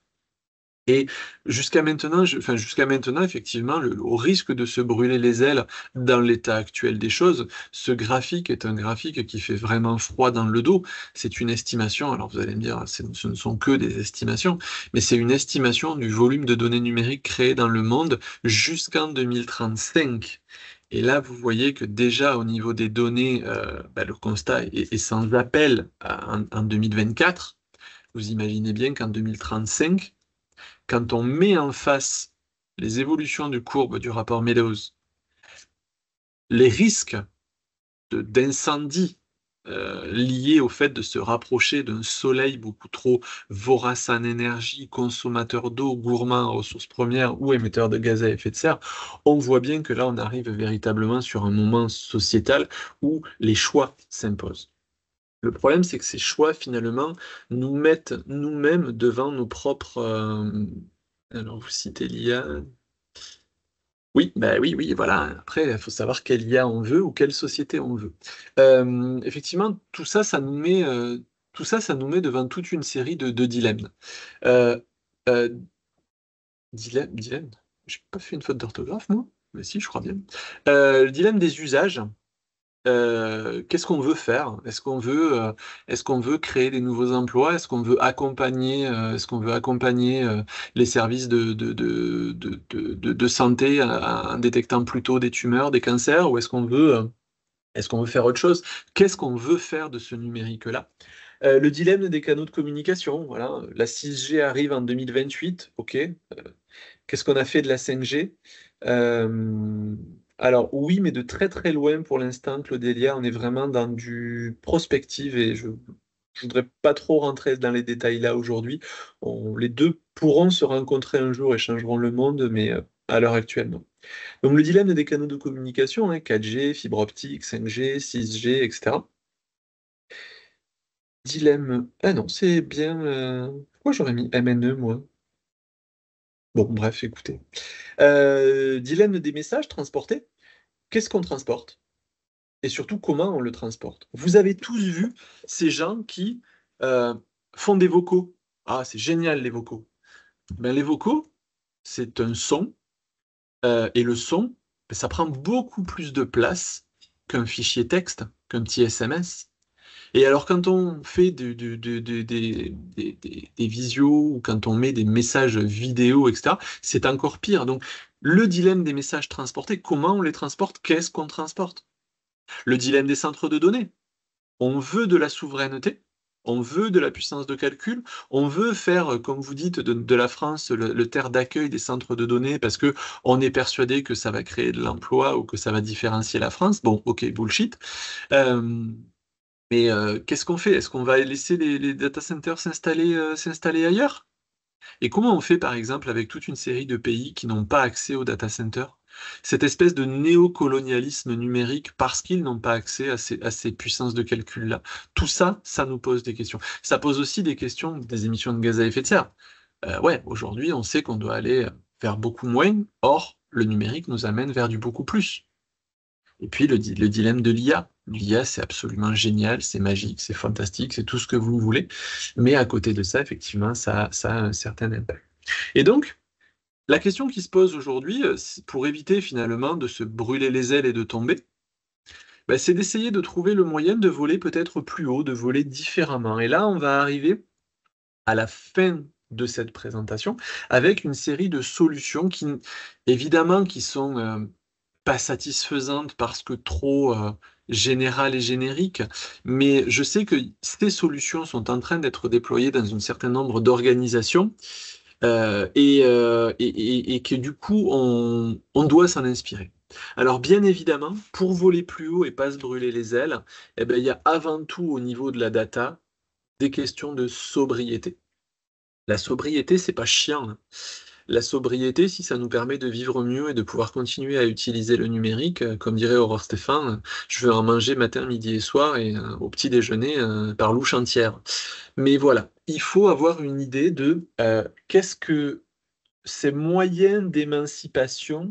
Et jusqu'à maintenant, jusqu'à maintenant, effectivement, au risque de se brûler les ailes dans l'état actuel des choses, ce graphique est un graphique qui fait vraiment froid dans le dos. C'est une estimation. Alors vous allez me dire, ce ne sont que des estimations, mais c'est une estimation du volume de données numériques créées dans le monde jusqu'en 2035. Et là, vous voyez que déjà au niveau des données, euh, bah, le constat est, sans appel euh, en 2024. Vous imaginez bien qu'en 2035, quand on met en face les évolutions du courbe du rapport Meadows, les risques d'incendie euh, liés au fait de se rapprocher d'un soleil beaucoup trop vorace en énergie, consommateur d'eau, gourmand en ressources premières ou émetteur de gaz à effet de serre, on voit bien que là, on arrive véritablement sur un moment sociétal où les choix s'imposent. Le problème, c'est que ces choix, finalement, nous mettent nous-mêmes devant nos propres. Euh, alors, vous citez l'IA. Oui, ben oui, oui, voilà. Après, il faut savoir quelle IA on veut ou quelle société on veut. Euh, effectivement, tout ça, ça nous met, euh, tout ça, ça nous met devant toute une série de, dilemmes. dilemme, dilemme. J'ai pas fait une faute d'orthographe, moi. Mais si, je crois bien. le dilemme des usages. Euh, qu'est-ce qu'on veut faire Est-ce qu'on veut, euh, est-ce qu'on veut créer des nouveaux emplois Est-ce qu'on veut accompagner, euh, est-ce qu'on veut accompagner les services de, de, de, de santé en détectant plutôt des tumeurs, des cancers, ou est-ce qu'on veut, est-ce qu'on veut faire autre chose Qu'est-ce qu'on veut faire de ce numérique-là Le dilemme des canaux de communication. Voilà, la 6G arrive en 2028. Ok. Qu'est-ce qu'on a fait de la 5G alors oui, mais de très très loin pour l'instant, Claudelia, on est vraiment dans du prospective et je ne voudrais pas trop rentrer dans les détails là aujourd'hui. Les deux pourront se rencontrer un jour et changeront le monde, mais euh, à l'heure actuelle, non. Donc le dilemme des canaux de communication, 4G, hein, fibre optique, 5G, 6G, etc. Dilemme. Ah non, c'est bien. Euh, pourquoi j'aurais mis MNE, moi Bon, bref, écoutez. Euh, dilemme des messages transportés. Qu'est-ce qu'on transporte Et surtout, comment on le transporte Vous avez tous vu ces gens qui euh, font des vocaux. Ah, c'est génial les vocaux. Ben, les vocaux, c'est un son. Euh, et le son, ben, ça prend beaucoup plus de place qu'un fichier texte, qu'un petit SMS. Et alors, quand on fait des, des, visios ou quand on met des messages vidéo, etc., c'est encore pire. Donc, le dilemme des messages transportés, comment on les transporte, qu'est-ce qu'on transporte Le dilemme des centres de données. On veut de la souveraineté, on veut de la puissance de calcul, on veut faire, comme vous dites, de, la France le, terre d'accueil des centres de données parce que on est persuadé que ça va créer de l'emploi ou que ça va différencier la France. Bon, ok, bullshit. Euh, mais euh, qu'est-ce qu'on fait Est-ce qu'on va laisser les, data centers euh, s'installer ailleurs Et comment on fait, par exemple, avec toute une série de pays qui n'ont pas accès aux data centers Cette espèce de néocolonialisme numérique parce qu'ils n'ont pas accès à ces, puissances de calcul-là. Tout ça, ça nous pose des questions. Ça pose aussi des questions des émissions de gaz à effet de serre. Euh, ouais, aujourd'hui, on sait qu'on doit aller vers beaucoup moins. Or, le numérique nous amène vers du beaucoup plus. Et puis le, dilemme de l'IA. L'IA, c'est absolument génial, c'est magique, c'est fantastique, c'est tout ce que vous voulez. Mais à côté de ça, effectivement, ça, ça a un certain impact. Et donc, la question qui se pose aujourd'hui, euh, pour éviter finalement de se brûler les ailes et de tomber, bah, c'est d'essayer de trouver le moyen de voler peut-être plus haut, de voler différemment. Et là, on va arriver à la fin de cette présentation avec une série de solutions qui, évidemment, qui sont... Euh, pas satisfaisante parce que trop général euh, générale et générique, mais je sais que ces solutions sont en train d'être déployées dans un certain nombre d'organisations euh, euh, et, que du coup, on, doit s'en inspirer. Alors bien évidemment, pour voler plus haut et pas se brûler les ailes, eh ben, il y a avant tout au niveau de la data des questions de sobriété. La sobriété, c'est pas chiant. Hein la sobriété, si ça nous permet de vivre mieux et de pouvoir continuer à utiliser le numérique, euh, comme dirait Aurore Stéphane, je veux en manger matin, midi et soir et euh, au petit déjeuner euh, par louche entière. Mais voilà, il faut avoir une idée de qu'est-ce que ces moyens d'émancipation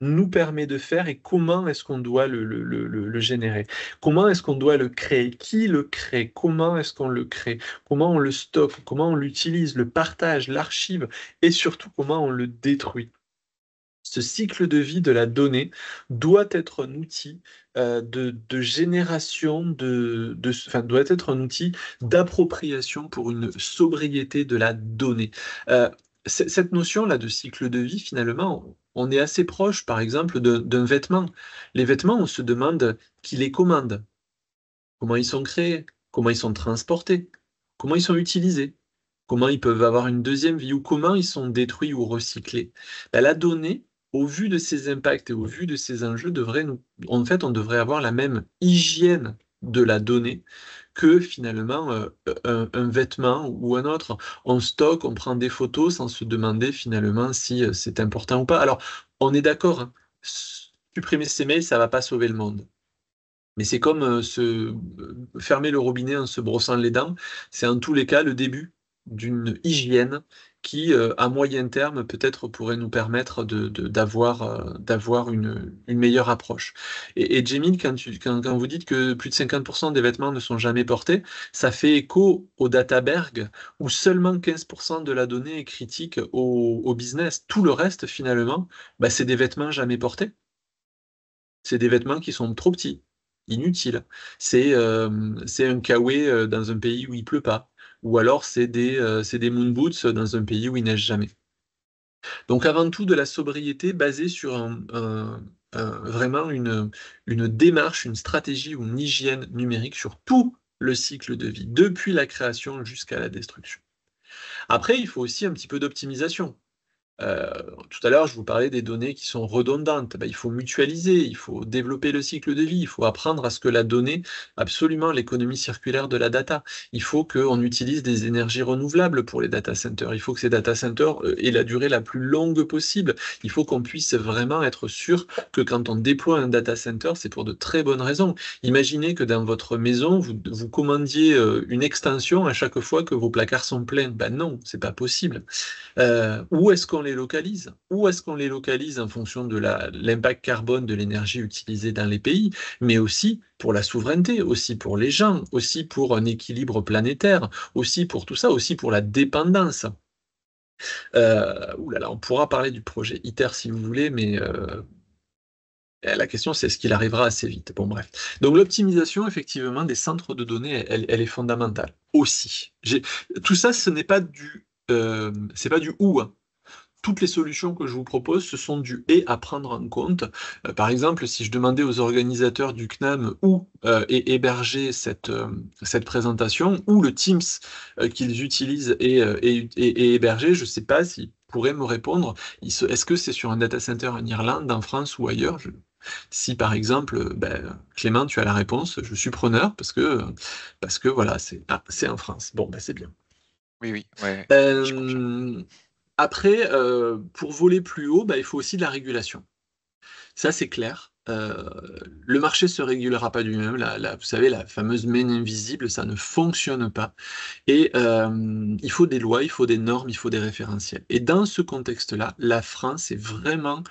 nous permet de faire et comment est-ce qu'on doit le, le, générer Comment est-ce qu'on doit le créer Qui le crée Comment est-ce qu'on le crée Comment on le stocke Comment on l'utilise Le partage, l'archive et surtout comment on le détruit ce cycle de vie de la donnée doit être un outil euh, de, génération, de, de enfin, doit être un outil d'appropriation pour une sobriété de la donnée. Euh, cette notion-là de cycle de vie, finalement, on est assez proche, par exemple, d'un vêtement. Les vêtements, on se demande qui les commande, comment ils sont créés, comment ils sont transportés, comment ils sont utilisés, comment ils peuvent avoir une deuxième vie ou comment ils sont détruits ou recyclés. Ben, la donnée, au vu de ses impacts et au vu de ses enjeux, devrait en fait, on devrait avoir la même hygiène de la donnée que finalement euh, un, vêtement ou un autre. On stocke, on prend des photos sans se demander finalement si euh, c'est important ou pas. Alors, on est d'accord, hein. supprimer ces mails, ça va pas sauver le monde. Mais c'est comme euh, se fermer le robinet en se brossant les dents. C'est en tous les cas le début d'une hygiène qui, euh, à moyen terme, peut-être pourrait nous permettre d'avoir euh, de, une, meilleure approche. Et, et quand, vous dites que plus de 50% des vêtements ne sont jamais portés, ça fait écho au Databerg, où seulement 15% de la donnée est critique au, business. Tout le reste, finalement, bah, c'est des vêtements jamais portés. C'est des vêtements qui sont trop petits, inutiles. C'est euh, un kawaii e, dans un pays où il pleut pas ou alors c'est des, euh, moon boots euh, dans un pays où il neige jamais. Donc avant tout de la sobriété basée sur vraiment une, une démarche, une stratégie ou une hygiène numérique sur tout le cycle de vie, depuis la création jusqu'à la destruction. Après, il faut aussi un petit peu d'optimisation. Euh, tout à l'heure, je vous parlais des données qui sont redondantes. Ben, il faut mutualiser, il faut développer le cycle de vie, il faut apprendre à ce que la donnée, absolument l'économie circulaire de la data. Il faut qu'on utilise des énergies renouvelables pour les data centers. Il faut que ces data centers euh, aient la durée la plus longue possible. Il faut qu'on puisse vraiment être sûr que quand on déploie un data center, c'est pour de très bonnes raisons. Imaginez que dans votre maison, vous, vous commandiez euh, une extension à chaque fois que vos placards sont pleins. Ben non, c'est pas possible. où est-ce qu'on les localise Où est-ce qu'on les localise en fonction de l'impact carbone de l'énergie utilisée dans les pays, mais aussi pour la souveraineté, aussi pour les gens, aussi pour un équilibre planétaire, aussi pour tout ça, aussi pour la dépendance euh, on pourra parler du projet ITER si vous voulez, mais euh, eh, la question c'est est-ce qu'il arrivera assez vite Bon, bref. Donc, l'optimisation, effectivement, des centres de données, elle, est fondamentale aussi. Tout ça, ce n'est pas du. Euh, c'est pas du où. Hein toutes les solutions que je vous propose, ce sont du et à prendre en compte. Euh, par exemple, si je demandais aux organisateurs du CNAM où euh, est hébergée cette, euh, cette présentation, où le Teams qu'ils utilisent est, hébergé, je ne sais pas s'ils pourraient me répondre, est-ce que c'est sur un data center en Irlande, en France ou ailleurs Si par exemple, ben, Clément, tu as la réponse, je suis preneur parce que, parce que voilà, c'est ah, c'est en France. Bon, ben, c'est bien. Oui, oui. Ouais, après, euh, pour voler plus haut, bah, il faut aussi de la régulation. Ça, c'est clair. Euh, le marché ne se régulera pas du même. vous savez, la fameuse main invisible, ça ne fonctionne pas. Et euh, il faut des lois, il faut des normes, il faut des référentiels. Et dans ce contexte-là, la France est vraiment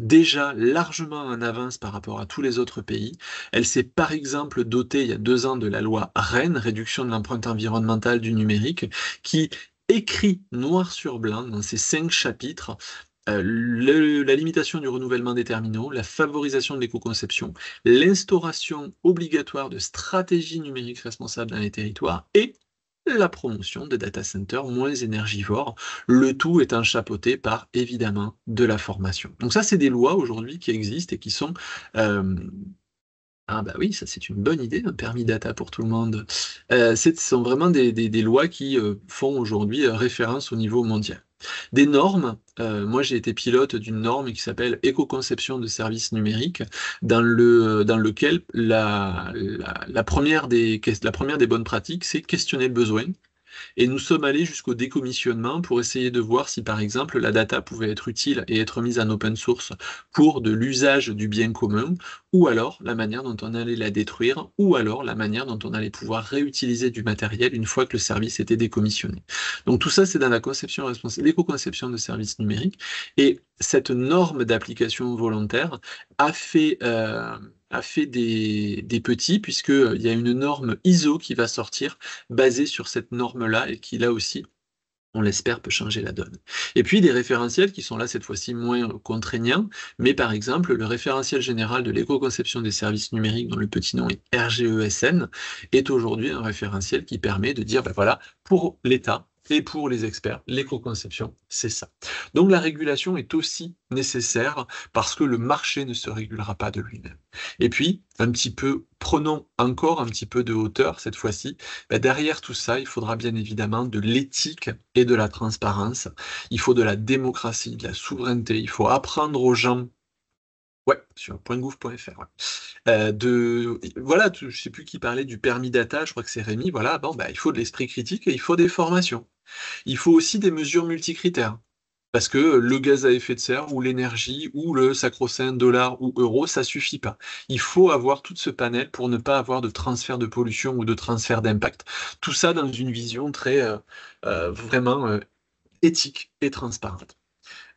déjà largement en avance par rapport à tous les autres pays. Elle s'est par exemple dotée il y a deux ans de la loi Rennes, réduction de l'empreinte environnementale du numérique, qui écrit noir sur blanc dans ces cinq chapitres euh, la limitation du renouvellement des terminaux, la favorisation de l'éco-conception, l'instauration obligatoire de stratégies numériques responsables dans les territoires et la promotion de data centers moins énergivores, le tout étant chapeauté par évidemment de la formation. Donc ça, c'est des lois aujourd'hui qui existent et qui sont euh, ah bah oui, ça c'est une bonne idée, un permis data pour tout le monde. Euh, ce sont vraiment des, lois qui euh, font aujourd'hui euh, référence au niveau mondial. Des normes, moi j'ai été pilote d'une norme qui s'appelle éco-conception de services numériques, dans, le, dans lequel la, la, première des, la première des bonnes pratiques, c'est questionner le besoin et nous sommes allés jusqu'au décommissionnement pour essayer de voir si, par exemple, la data pouvait être utile et être mise en open source pour de l'usage du bien commun, ou alors la manière dont on allait la détruire, ou alors la manière dont on allait pouvoir réutiliser du matériel une fois que le service était décommissionné. Donc tout ça, c'est dans la conception responsable, l'éco-conception de services numériques. Et cette norme d'application volontaire a fait... Euh, a fait des, petits, puisqu'il euh, y a une norme ISO qui va sortir, basée sur cette norme-là, et qui là aussi on l'espère, peut changer la donne. Et puis des référentiels qui sont là cette fois-ci moins contraignants, mais par exemple le référentiel général de l'éco-conception des services numériques dont le petit nom est RGESN est aujourd'hui un référentiel qui permet de dire, ben voilà, pour l'État, et pour les experts, l'éco-conception, c'est ça. Donc la régulation est aussi nécessaire parce que le marché ne se régulera pas de lui-même. Et puis, un petit peu, prenons encore un petit peu de hauteur cette fois-ci. Ben, derrière tout ça, il faudra bien évidemment de l'éthique et de la transparence. Il faut de la démocratie, de la souveraineté. Il faut apprendre aux gens Ouais, sur .gouv.fr. Ouais. Euh, de voilà, je sais plus qui parlait du permis data, je crois que c'est Rémi. Voilà, bon, ben, il faut de l'esprit critique et il faut des formations. Il faut aussi des mesures multicritères. Parce que le gaz à effet de serre ou l'énergie ou le sacro-saint dollar ou euro, ça suffit pas. Il faut avoir tout ce panel pour ne pas avoir de transfert de pollution ou de transfert d'impact. Tout ça dans une vision très euh, euh, vraiment euh, éthique et transparente.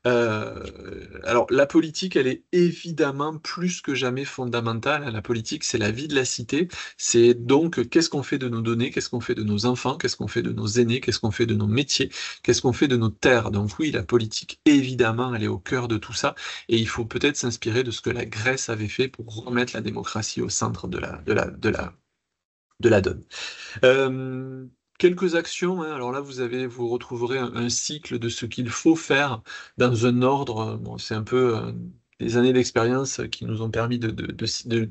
Euh, alors la politique, elle est évidemment plus que jamais fondamentale. Hein. La politique, c'est la vie de la cité. C'est donc qu'est-ce qu'on fait de nos données, qu'est-ce qu'on fait de nos enfants, qu'est-ce qu'on fait de nos aînés, qu'est-ce qu'on fait de nos métiers, qu'est-ce qu'on fait de nos terres. Donc oui, la politique, évidemment, elle est au cœur de tout ça. Et il faut peut-être s'inspirer de ce que la Grèce avait fait pour remettre la démocratie au centre de la, de la, de la, de la donne. Euh, quelques actions. Hein. Alors là, vous avez, vous retrouverez un, cycle de ce qu'il faut faire dans un ordre. Bon, c'est un peu euh, des années d'expérience qui nous ont permis de,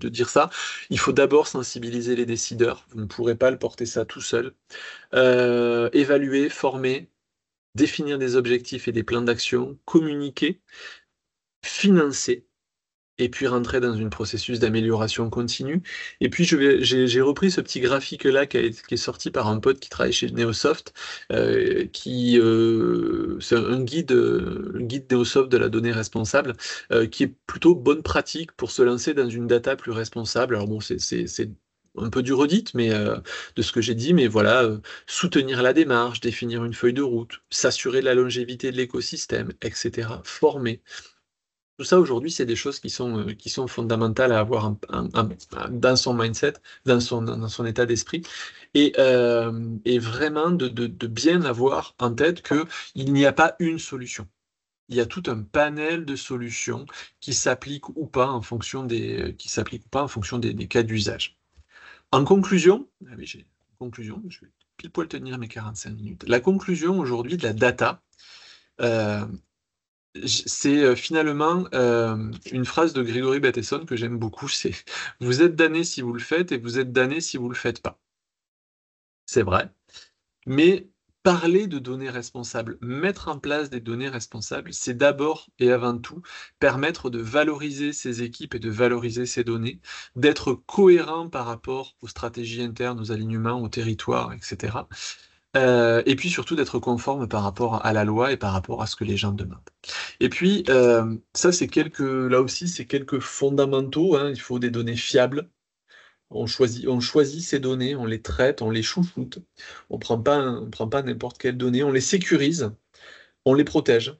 dire ça. Il faut d'abord sensibiliser les décideurs. Vous ne pourrez pas le porter ça tout seul. Euh, évaluer, former, définir des objectifs et des plans d'action, communiquer, financer et puis rentrer dans un processus d'amélioration continue. Et puis j'ai repris ce petit graphique-là qui, est sorti par un pote qui travaille chez Neosoft, euh, qui euh, c'est un guide, Neosoft de la donnée responsable, euh, qui est plutôt bonne pratique pour se lancer dans une data plus responsable. Alors bon, c'est un peu du redite, mais euh, de ce que j'ai dit, mais voilà, soutenir la démarche, définir une feuille de route, s'assurer de la longévité de l'écosystème, etc. Former. Tout ça aujourd'hui, c'est des choses qui sont, euh, qui sont fondamentales à avoir dans son mindset, dans son, dans son état d'esprit, et, euh, vraiment de, bien avoir en tête qu'il n'y a pas une solution. Il y a tout un panel de solutions qui s'appliquent ou pas en fonction des, qui pas en fonction des, cas d'usage. En conclusion, ah conclusion, je vais pile poil tenir mes 45 minutes. La conclusion aujourd'hui de la data, euh, c'est euh, finalement euh, une phrase de Grégory Bateson que j'aime beaucoup, c'est vous êtes damné si vous le faites et vous êtes damné si vous ne le faites pas. C'est vrai. Mais parler de données responsables, mettre en place des données responsables, c'est d'abord et avant tout permettre de valoriser ces équipes et de valoriser ces données, d'être cohérent par rapport aux stratégies internes, aux alignements, aux territoires, etc. Euh, et puis surtout d'être conforme par rapport à la loi et par rapport à ce que les gens demandent. Et puis euh, ça c'est quelques là aussi c'est quelques fondamentaux. Hein. il faut des données fiables. On choisit, on choisit ces données, on les traite, on les chouchoute. On prend pas on prend pas n'importe quelle donnée, on les sécurise, on les protège.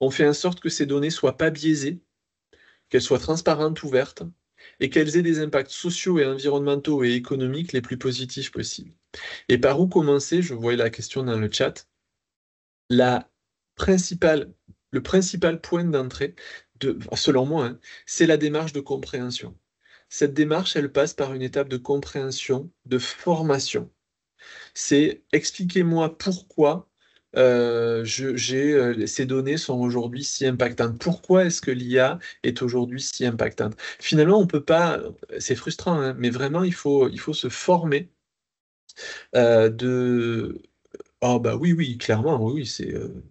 On fait en sorte que ces données soient pas biaisées, qu'elles soient transparentes, ouvertes, et qu'elles aient des impacts sociaux et environnementaux et économiques les plus positifs possibles. Et par où commencer Je voyais la question dans le chat. La le principal point d'entrée, selon moi, hein, c'est la démarche de compréhension. Cette démarche, elle passe par une étape de compréhension, de formation. C'est expliquez-moi pourquoi euh, euh, ces données sont aujourd'hui si impactantes Pourquoi est-ce que l'IA est aujourd'hui si impactante Finalement, on peut pas, c'est frustrant, hein, mais vraiment, il faut se former euh, de. Ah, oh, bah oui, oui, clairement, oui, oui c'est. Euh,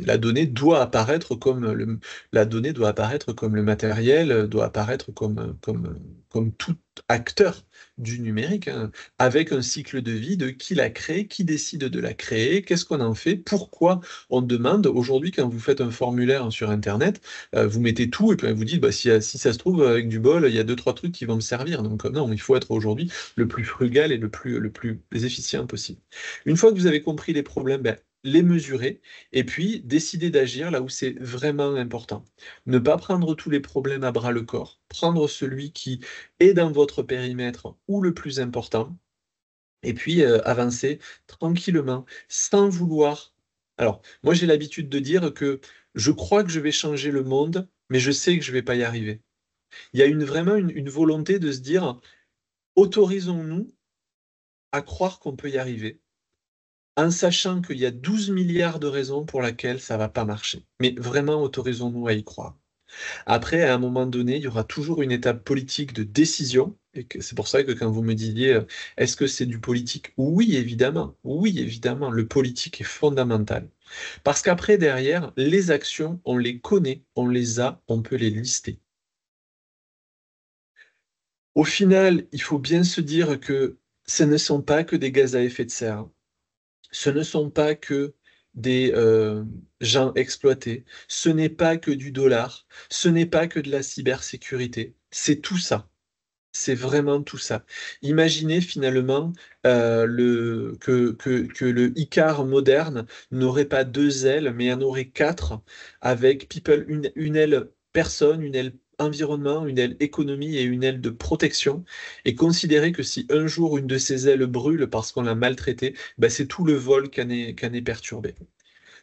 la donnée doit apparaître comme le, la donnée doit apparaître comme le matériel, euh, doit apparaître comme, euh, comme, euh, comme tout acteur du numérique, hein, avec un cycle de vie de qui la crée, qui décide de la créer, qu'est-ce qu'on en fait, pourquoi on demande. Aujourd'hui, quand vous faites un formulaire sur Internet, vous mettez tout et puis vous dites, bah, si, ça se trouve, avec du bol, il y a deux, trois trucs qui vont me servir. Donc non, il faut être aujourd'hui le plus frugal et le plus, le plus efficient possible. Une fois que vous avez compris les problèmes, ben, les mesurer et puis décider d'agir là où c'est vraiment important. Ne pas prendre tous les problèmes à bras le corps, prendre celui qui est dans votre périmètre ou le plus important et puis euh, avancer tranquillement sans vouloir. Alors, moi j'ai l'habitude de dire que je crois que je vais changer le monde, mais je sais que je ne vais pas y arriver. Il y a une, vraiment une volonté de se dire, autorisons-nous à croire qu'on peut y arriver en sachant qu'il y a 12 milliards de raisons pour lesquelles ça ne va pas marcher. Mais vraiment, autorisons-nous à y croire. Après, à un moment donné, il y aura toujours une étape politique de décision. Et c'est pour ça que quand vous me disiez, euh, est-ce que c'est du politique Oui, évidemment. Oui, évidemment. Le politique est fondamental. Parce qu'après, derrière, les actions, on les connaît, on les a, on peut les lister. Au final, il faut bien se dire que ce ne sont pas que des gaz à effet de serre ce ne sont pas que des euh, gens exploités, ce n'est pas que du dollar, ce n'est pas que de la cybersécurité, c'est tout ça. C'est vraiment tout ça. Imaginez finalement euh, que, le Icar moderne n'aurait pas deux ailes, mais en aurait quatre, avec people, une, une aile personne, une aile environnement, une aile économie et une aile de protection, et considérer que si un jour une de ces ailes brûle parce qu'on l'a maltraitée, ben, c'est tout le vol qu'en est, est, perturbé.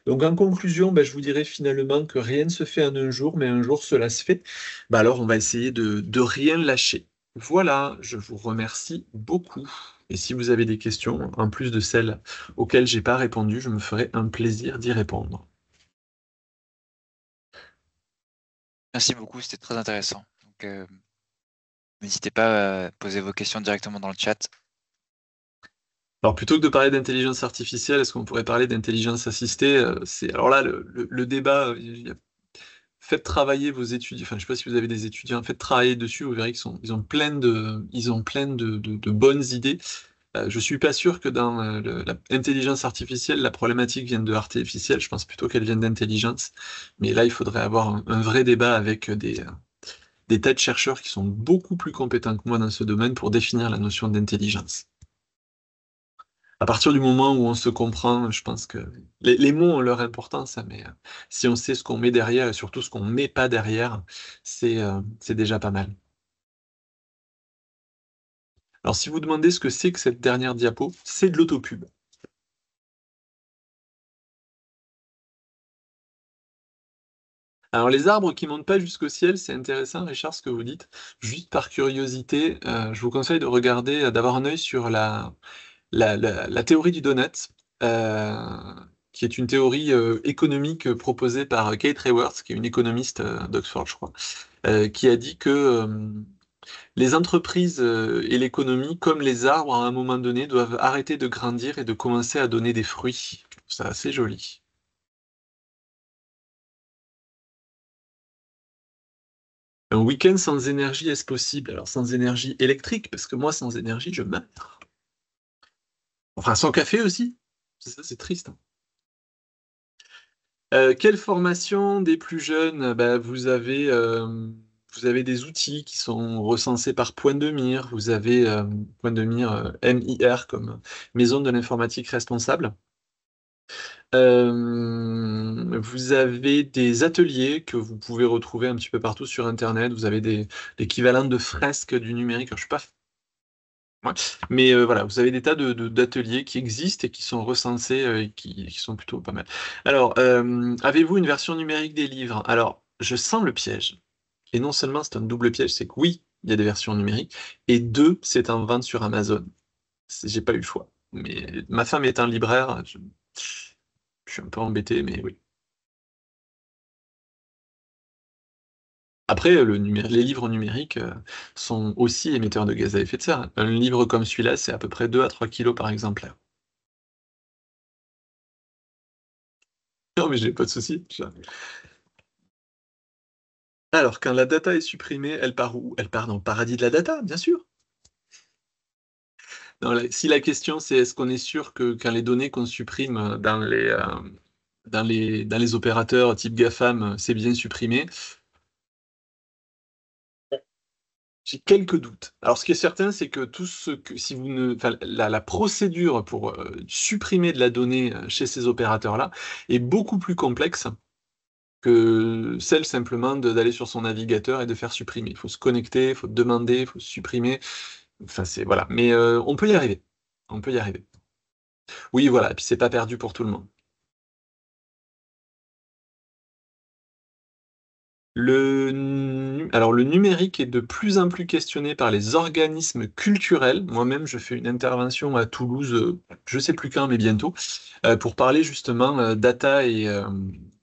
Donc en conclusion, ben, je vous dirais finalement que rien ne se fait en un jour, mais un jour cela se fait. Ben, alors on va essayer de, de rien lâcher. Voilà, je vous remercie beaucoup. Et si vous avez des questions, en plus de celles auxquelles j'ai pas répondu, je me ferai un plaisir d'y répondre. Merci beaucoup, c'était très intéressant. Donc, euh, n'hésitez pas à poser vos questions directement dans le chat. Alors plutôt que de parler d'intelligence artificielle, est-ce qu'on pourrait parler d'intelligence assistée euh, C'est alors là le, débat. Euh, faites travailler vos étudiants. Enfin, je ne sais pas si vous avez des étudiants. Faites travailler dessus. Vous verrez qu'ils ont plein de, ils ont plein de bonnes idées. Euh, je suis pas sûr que dans euh, l'intelligence artificielle, la problématique vienne de artificielle. Je pense plutôt qu'elle vienne d'intelligence. Mais là, il faudrait avoir un, vrai débat avec euh, des, tas de chercheurs qui sont beaucoup plus compétents que moi dans ce domaine pour définir la notion d'intelligence. À partir du moment où on se comprend, je pense que les, mots ont leur importance, hein, mais si on sait ce qu'on met derrière et surtout ce qu'on ne met pas derrière, c'est déjà pas mal. Alors si vous demandez ce que c'est que cette dernière diapo, c'est de l'autopub. Alors les arbres qui ne montent pas jusqu'au ciel, c'est intéressant Richard ce que vous dites. Juste par curiosité, euh, je vous conseille de regarder, euh, d'avoir un œil sur la, la, théorie du donut, euh, qui est une théorie économique proposée par Kate Raworth, qui est une économiste d'Oxford je crois, qui a dit que les entreprises euh, et l'économie, comme les arbres, à un moment donné, doivent arrêter de grandir et de commencer à donner des fruits. C'est assez joli. Un week-end sans énergie, est-ce possible Alors sans énergie électrique, parce que moi, sans énergie, je meurs. Enfin, sans café aussi. Ça, c'est triste. Hein. Euh, quelle formation des plus jeunes bah, Vous avez... Euh, vous avez des outils qui sont recensés par point de mire. Vous avez euh, point de mire euh, MIR comme Maison de l'informatique responsable. Euh, vous avez des ateliers que vous pouvez retrouver un petit peu partout sur Internet. Vous avez des l'équivalent de fresques du numérique. je suis pas Mais voilà, vous avez des tas d'ateliers qui existent et qui sont recensés et qui, sont plutôt pas mal. Alors, avez-vous une version numérique des livres Alors, je sens le piège. Et non seulement c'est un double piège, c'est que oui, il y a des versions numériques, et deux, c'est un vin sur Amazon. J'ai pas eu le choix. Mais ma femme est un libraire, je, suis un peu embêté, mais oui. Après, les livres numériques euh, sont aussi émetteurs de gaz à effet de serre. Un livre comme celui-là, c'est à peu près 2 à 3 kilos par exemplaire. Non, mais j'ai pas de souci. Alors, quand la data est supprimée, elle part où Elle part dans le paradis de la data, bien sûr. si la question c'est est-ce qu'on est sûr que quand les données qu'on supprime euh, dans les, dans les, opérateurs type GAFAM, c'est bien supprimé, j'ai quelques doutes. Alors, ce qui est certain, c'est que tout ce que, si vous ne, la, procédure pour euh, supprimer de la donnée euh, chez ces opérateurs-là est beaucoup plus complexe que celle simplement d'aller sur son navigateur et de faire supprimer. Il faut se connecter, il faut demander, il faut supprimer. Enfin, c'est voilà. Mais euh, on peut y arriver. On peut y arriver. Oui, voilà. Et puis c'est pas perdu pour tout le monde. alors le numérique est de plus en plus questionné par les organismes culturels. Moi-même, je fais une intervention à Toulouse, euh, je ne sais plus quand, mais bientôt, euh, pour parler justement data et,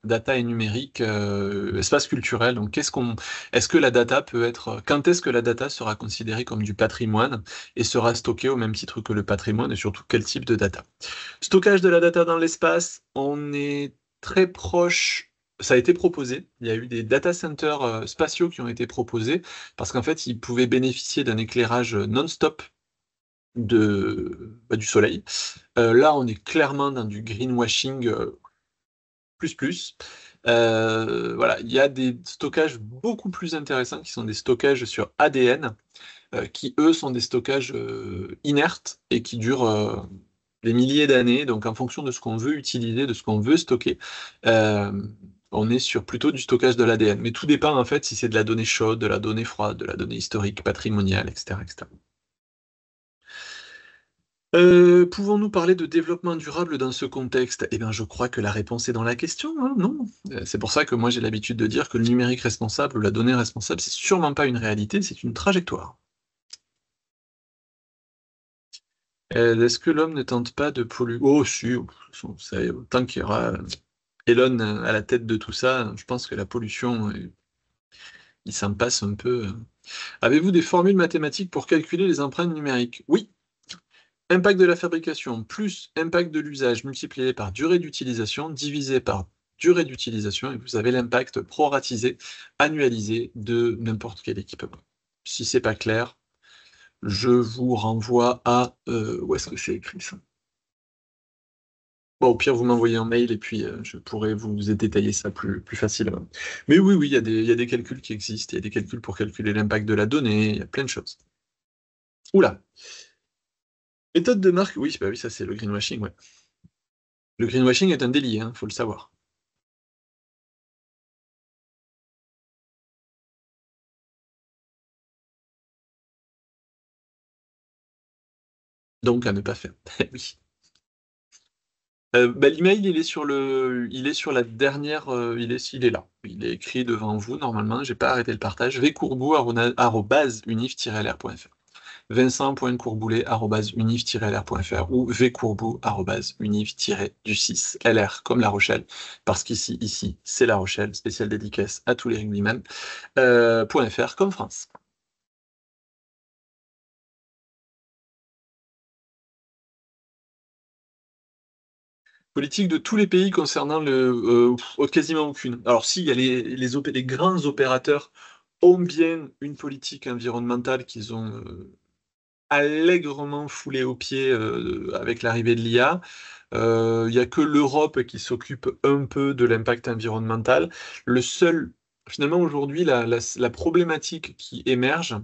data et numérique, euh, espace culturel. Donc, qu'est-ce qu'on, est-ce que la data peut être, quand est-ce que la data sera considérée comme du patrimoine et sera stockée au même titre que le patrimoine et surtout quel type de data Stockage de la data dans l'espace, on est très proche. Ça a été proposé. Il y a eu des data centers euh, spatiaux qui ont été proposés parce qu'en fait, ils pouvaient bénéficier d'un éclairage non-stop de, bah, du soleil. Euh, là, on est clairement dans du greenwashing plus plus. Euh, voilà, il y a des stockages beaucoup plus intéressants qui sont des stockages sur ADN, euh, qui eux sont des stockages euh, inertes et qui durent des milliers d'années. Donc en fonction de ce qu'on veut utiliser, de ce qu'on veut stocker, on est sur plutôt du stockage de l'ADN. Mais tout dépend en fait si c'est de la donnée chaude, de la donnée froide, de la donnée historique, patrimoniale, etc. etc. Euh, pouvons-nous parler de développement durable dans ce contexte Eh bien, je crois que la réponse est dans la question, hein, non euh, C'est pour ça que moi j'ai l'habitude de dire que le numérique responsable ou la donnée responsable, c'est sûrement pas une réalité, c'est une trajectoire. Euh, est-ce que l'homme ne tente pas de polluer Oh, si, tant qu'il y aura Elon à la tête de tout ça, je pense que la pollution, il s'en passe un peu. Avez-vous des formules mathématiques pour calculer les empreintes numériques Oui, Impact de la fabrication plus impact de l'usage multiplié par durée d'utilisation divisé par durée d'utilisation et vous avez l'impact proratisé, annualisé de n'importe quel équipement. Si c'est pas clair, je vous renvoie à euh, où est-ce que c'est écrit ça au pire, vous m'envoyez un mail et puis euh, je pourrai vous détailler ça plus, facilement. Mais oui, oui, il y, a des, y a des calculs qui existent, il y a des calculs pour calculer l'impact de la donnée, il y a plein de choses. Oula Méthode de marque, bah oui, ça c'est le greenwashing, Le greenwashing est un délit, il hein, faut le savoir. Donc à ne pas faire. Euh, bah, l'email, il est sur le, il est sur la dernière, euh, il est, là, il est écrit devant vous normalement. J'ai pas arrêté le partage. unif lrfr vincent.courboulet.univ-lr.fr ou vcourbou.univ-du6lr comme La Rochelle, parce qu'ici, ici, c'est La Rochelle, spéciale dédicace à tous les lui même, euh, .fr comme France. politique de tous les pays concernant le euh, oh, quasiment aucune. Alors si, il y a les, grands opérateurs ont bien une politique environnementale qu'ils ont euh, allègrement foulé aux pied euh, avec l'arrivée de l'IA. Euh, il n'y a que l'Europe qui s'occupe un peu de l'impact environnemental. Le seul, finalement aujourd'hui, la problématique qui émerge,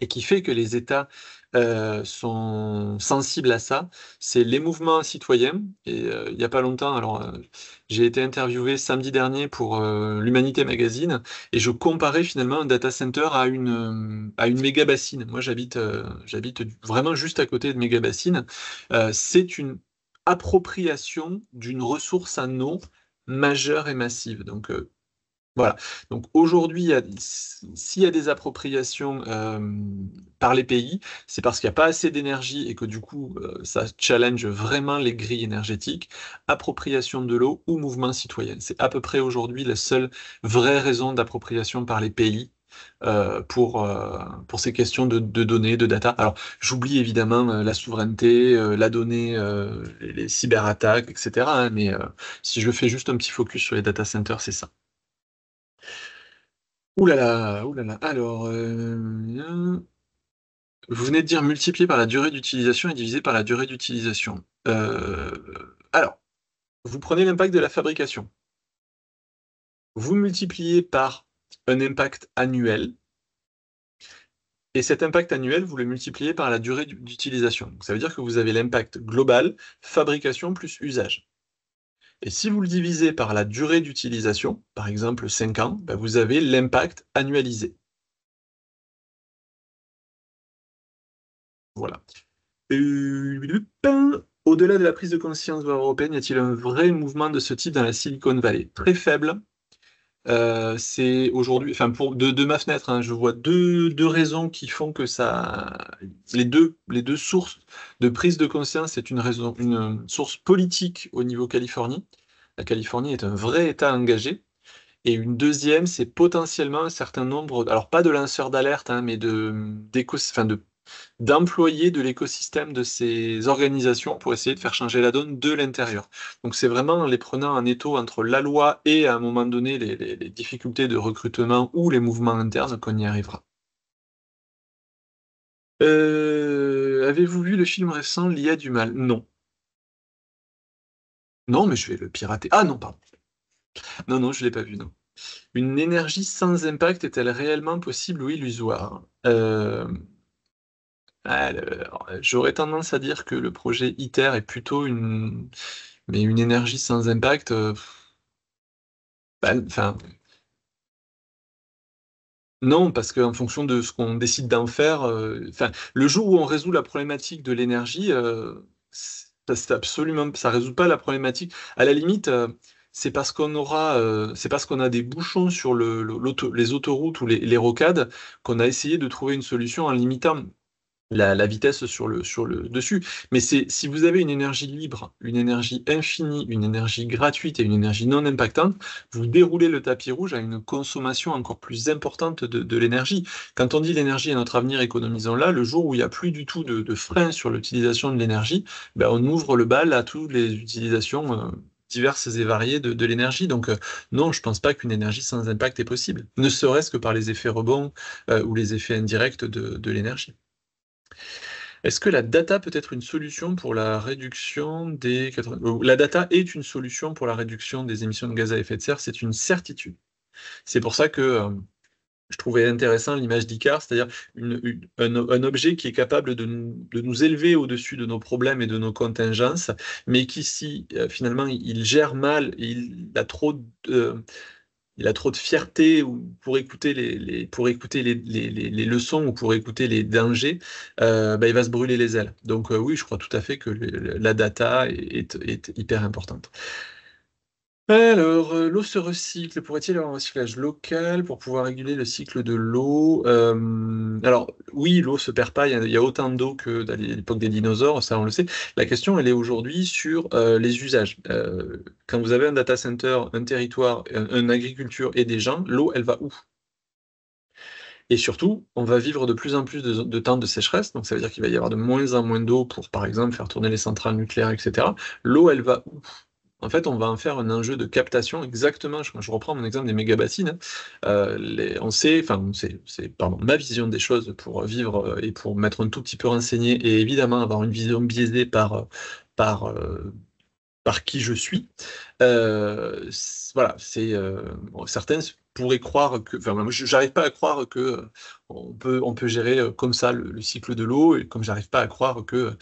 et qui fait que les États euh, sont sensibles à ça, c'est les mouvements citoyens. Et euh, il n'y a pas longtemps, alors euh, j'ai été interviewé samedi dernier pour l'Humanité Magazine et je comparais finalement un data center à une, à une méga bassine. Moi, j'habite, j'habite vraiment juste à côté de méga bassine. c'est une appropriation d'une ressource en eau majeure et massive. Donc, voilà. Donc aujourd'hui, s'il y a des appropriations euh, par les pays, c'est parce qu'il n'y a pas assez d'énergie et que du coup, euh, ça challenge vraiment les grilles énergétiques. Appropriation de l'eau ou mouvement citoyen. C'est à peu près aujourd'hui la seule vraie raison d'appropriation par les pays euh, pour, pour ces questions de, données, de data. Alors, j'oublie évidemment la souveraineté, la donnée, les cyberattaques, etc. Hein, mais si je fais juste un petit focus sur les data centers, c'est ça. Ouh là là, là là. Alors, euh, vous venez de dire multiplié par la durée d'utilisation et divisé par la durée d'utilisation. Euh, alors, vous prenez l'impact de la fabrication. Vous multipliez par un impact annuel. Et cet impact annuel, vous le multipliez par la durée d'utilisation. Ça veut dire que vous avez l'impact global, fabrication plus usage. Et si vous le divisez par la durée d'utilisation, par exemple 5 ans, ben, vous avez l'impact annualisé. Voilà. Au-delà de la prise de conscience européenne, y a-t-il un vrai mouvement de ce type dans la Silicon Valley Très faible, euh, c'est aujourd'hui, enfin pour de, ma fenêtre, hein, je vois deux, raisons qui font que ça, les deux, les deux sources de prise de conscience, c'est une raison, une source politique au niveau Californie. La Californie est un vrai État engagé. Et une deuxième, c'est potentiellement un certain nombre, alors pas de lanceurs d'alerte, hein, mais de, enfin de d'employer de l'écosystème de ces organisations pour essayer de faire changer la donne de l'intérieur. Donc c'est vraiment en les prenant en étau entre la loi et à un moment donné les, difficultés de recrutement ou les mouvements internes qu'on y arrivera. Euh, avez-vous vu le film récent L'IA du mal Non. Non, mais je vais le pirater. Ah non, pardon. Non, non, je ne l'ai pas vu, non. Une énergie sans impact est-elle réellement possible ou illusoire euh, ah, j'aurais tendance à dire que le projet ITER est plutôt une, mais une énergie sans impact. Euh, bah, enfin, non, parce qu'en fonction de ce qu'on décide d'en faire, euh, enfin, le jour où on résout la problématique de l'énergie, euh, ça c'est absolument, ça résout pas la problématique. À la limite, c'est parce qu'on aura, c'est parce qu'on a des bouchons sur les autoroutes ou les, les rocades qu'on a essayé de trouver une solution en limitant la, vitesse sur le, dessus. Mais c'est si vous avez une énergie libre, une énergie infinie, une énergie gratuite et une énergie non impactante, vous déroulez le tapis rouge à une consommation encore plus importante de, l'énergie. Quand on dit l'énergie est notre avenir, économisons-la, le jour où il n'y a plus du tout de, frein sur l'utilisation de l'énergie, ben on ouvre le bal à toutes les utilisations. Euh, diverses et variées de, l'énergie. Donc euh, non, je ne pense pas qu'une énergie sans impact est possible, ne serait-ce que par les effets rebonds euh, ou les effets indirects de l'énergie. Est-ce que la data peut être une solution pour la réduction des... La data est une solution pour la réduction des émissions de gaz à effet de serre, c'est une certitude. C'est pour ça que euh, je trouvais intéressant l'image d'Icar, c'est-à-dire un, un, objet qui est capable de, de nous élever au-dessus de nos problèmes et de nos contingences, mais qui, si euh, finalement il gère mal, il a trop de il a trop de fierté pour écouter les, pour écouter les, leçons ou pour écouter les dangers, euh, bah, il va se brûler les ailes. Donc euh, oui, je crois tout à fait que la data est hyper importante. Alors, euh, l'eau se recycle. Pourrait-il avoir un recyclage local pour pouvoir réguler le cycle de l'eau euh, Alors, oui, l'eau se perd pas. Il y, a autant d'eau que l'époque des dinosaures, ça on le sait. La question, elle est aujourd'hui sur euh, les usages. quand vous avez un data center, un territoire, une agriculture et des gens, l'eau, elle va où et surtout, on va vivre de plus en plus de temps de sécheresse, donc ça veut dire qu'il va y avoir de moins en moins d'eau pour, par exemple, faire tourner les centrales nucléaires, etc. L'eau, elle va où en fait, on va en faire un enjeu de captation exactement. Je, reprends mon exemple des méga bassines. Hein. Euh, on sait, enfin, c'est ma vision des choses pour vivre euh, et pour mettre un tout petit peu renseigné et évidemment avoir une vision biaisée par, euh, par, par qui je suis. voilà, c'est certaines pourraient croire que, enfin, moi, j'arrive pas à croire que on peut, on peut gérer comme ça le, le cycle de l'eau, et comme j'arrive pas à croire que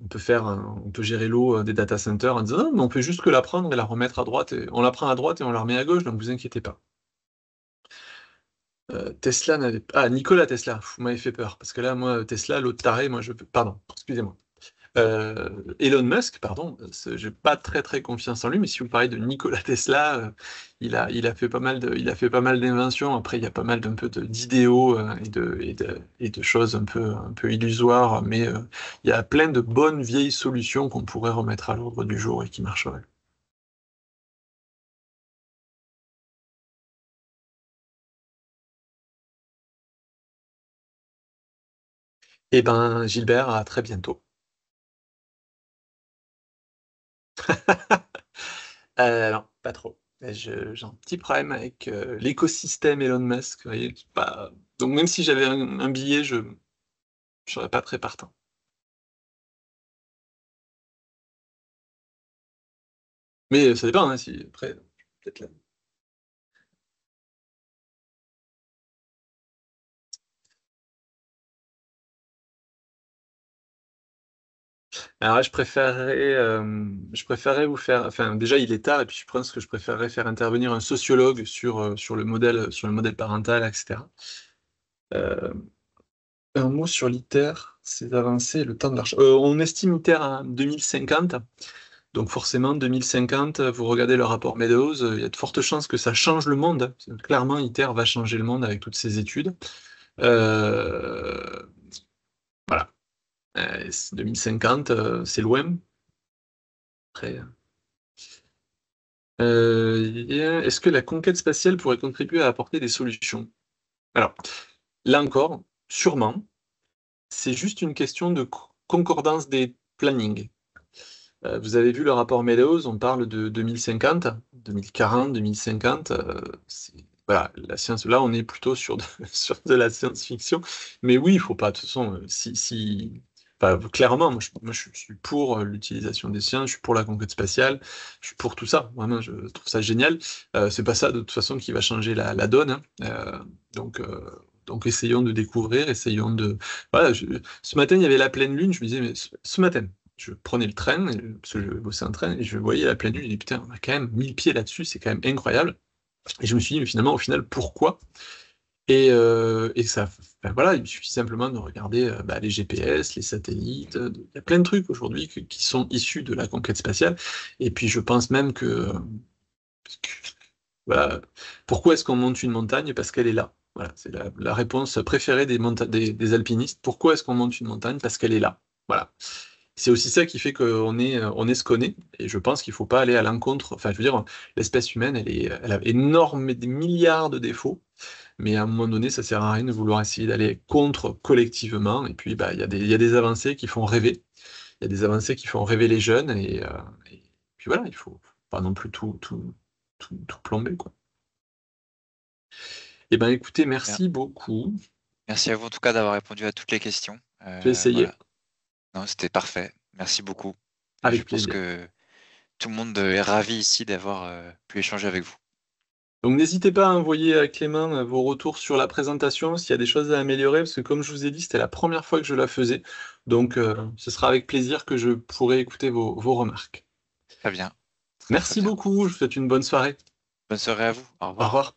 on peut faire, on peut gérer l'eau euh, des data centers en disant non, ah, mais on peut juste que la prendre et la remettre à droite. on la prend à droite et on la remet à gauche, donc vous inquiétez pas. Euh, Tesla n'avait pas. Ah, Nicolas Tesla, vous m'avez fait peur, parce que là, moi, Tesla, l'autre taré, moi, je peux. Pardon, excusez-moi. Euh, Elon Musk, pardon, j'ai pas très très confiance en lui, mais si vous parlez de Nikola Tesla, euh, il, a, fait pas mal il a fait pas mal d'inventions. Après, il y a pas mal d'un peu d'idéaux euh, et, de, choses un peu un peu illusoires, mais il y a plein de bonnes vieilles solutions qu'on pourrait remettre à l'ordre du jour et qui marcheraient. Eh bien, Gilbert, à très bientôt. Euh, non, pas trop. J'ai un petit problème avec euh, l'écosystème Elon Musk. Vous voyez, Donc même si j'avais un, billet, je ne serais pas très partant. Mais euh, ça dépend, hein, si après, peut-être là. Alors là, je préférerais, euh, je préférerais vous faire. Enfin, déjà, il est tard, et puis je pense que je préférerais faire intervenir un sociologue sur, euh, sur, le, modèle, sur le modèle parental, etc. Euh, un mot sur l'ITER, ses avancées le temps de l'arche. on estime ITER à 2050. Donc forcément, 2050, vous regardez le rapport Meadows, il y a de fortes chances que ça change le monde. Clairement, ITER va changer le monde avec toutes ses études. voilà, 2050, euh, euh, c'est loin. Euh. Est-ce que la conquête spatiale pourrait contribuer à apporter des solutions Alors, là encore, sûrement. C'est juste une question de concordance des plannings. vous avez vu le rapport Meadows, on parle de 2050, 2040, 2050. voilà, la science, là, on est plutôt sur de, sur de la science-fiction. Mais oui, il ne faut pas, de toute façon, si, si, bah, clairement, moi je, suis pour euh, l'utilisation des siens, je suis pour la conquête spatiale, je suis pour tout ça. Vraiment, je trouve ça génial. Euh, c'est pas ça, de toute façon, qui va changer la, donne. Hein. Euh, donc. donc essayons de découvrir, essayons de... Voilà, ce matin, il y avait la pleine lune, je me disais, mais ce matin, je prenais le train, parce que je bossais un train, et je voyais la pleine lune, et disais, putain, on a quand même 1000 pieds là-dessus, c'est quand même incroyable. Et je me suis dit, finalement, au final, pourquoi euh, et, ça, ben voilà, il suffit simplement de regarder euh, ben, les GPS, les satellites, euh, il y a plein de trucs aujourd'hui qui sont issus de la conquête spatiale. Et puis je pense même que, pourquoi est-ce qu'on monte une montagne Parce qu'elle est là. Voilà, c'est la, réponse préférée des, des, alpinistes. Pourquoi est-ce qu'on monte une montagne Parce qu'elle est là. Voilà. C'est aussi ça qui fait qu'on est, on est ce qu'on est. Et je pense qu'il ne faut pas aller à l'encontre. Enfin, je veux dire, l'espèce humaine, elle, est, elle a énormément des milliards de défauts mais à un moment donné, ça ne sert à rien de vouloir essayer d'aller contre collectivement. Et puis, bah, il y, a des avancées qui font rêver. Il y a des avancées qui font rêver les jeunes. Et, euh, puis voilà, il ne faut pas non plus tout, tout, plomber. Quoi. Eh bien, écoutez, merci beaucoup. Merci à vous, en tout cas, d'avoir répondu à toutes les questions. Euh, J'ai essayé. Non, c'était parfait. Merci beaucoup. Avec je pense que tout le monde est ravi ici d'avoir euh, pu échanger avec vous. Donc n'hésitez pas à envoyer à Clément euh, vos retours sur la présentation, s'il y a des choses à améliorer, parce que comme je vous ai dit, c'était la première fois que je la faisais. Donc euh, ce sera avec plaisir que je pourrai écouter vos, remarques. Très bien. Merci beaucoup, je vous souhaite une bonne soirée. Bonne soirée à vous. Au revoir. Au revoir.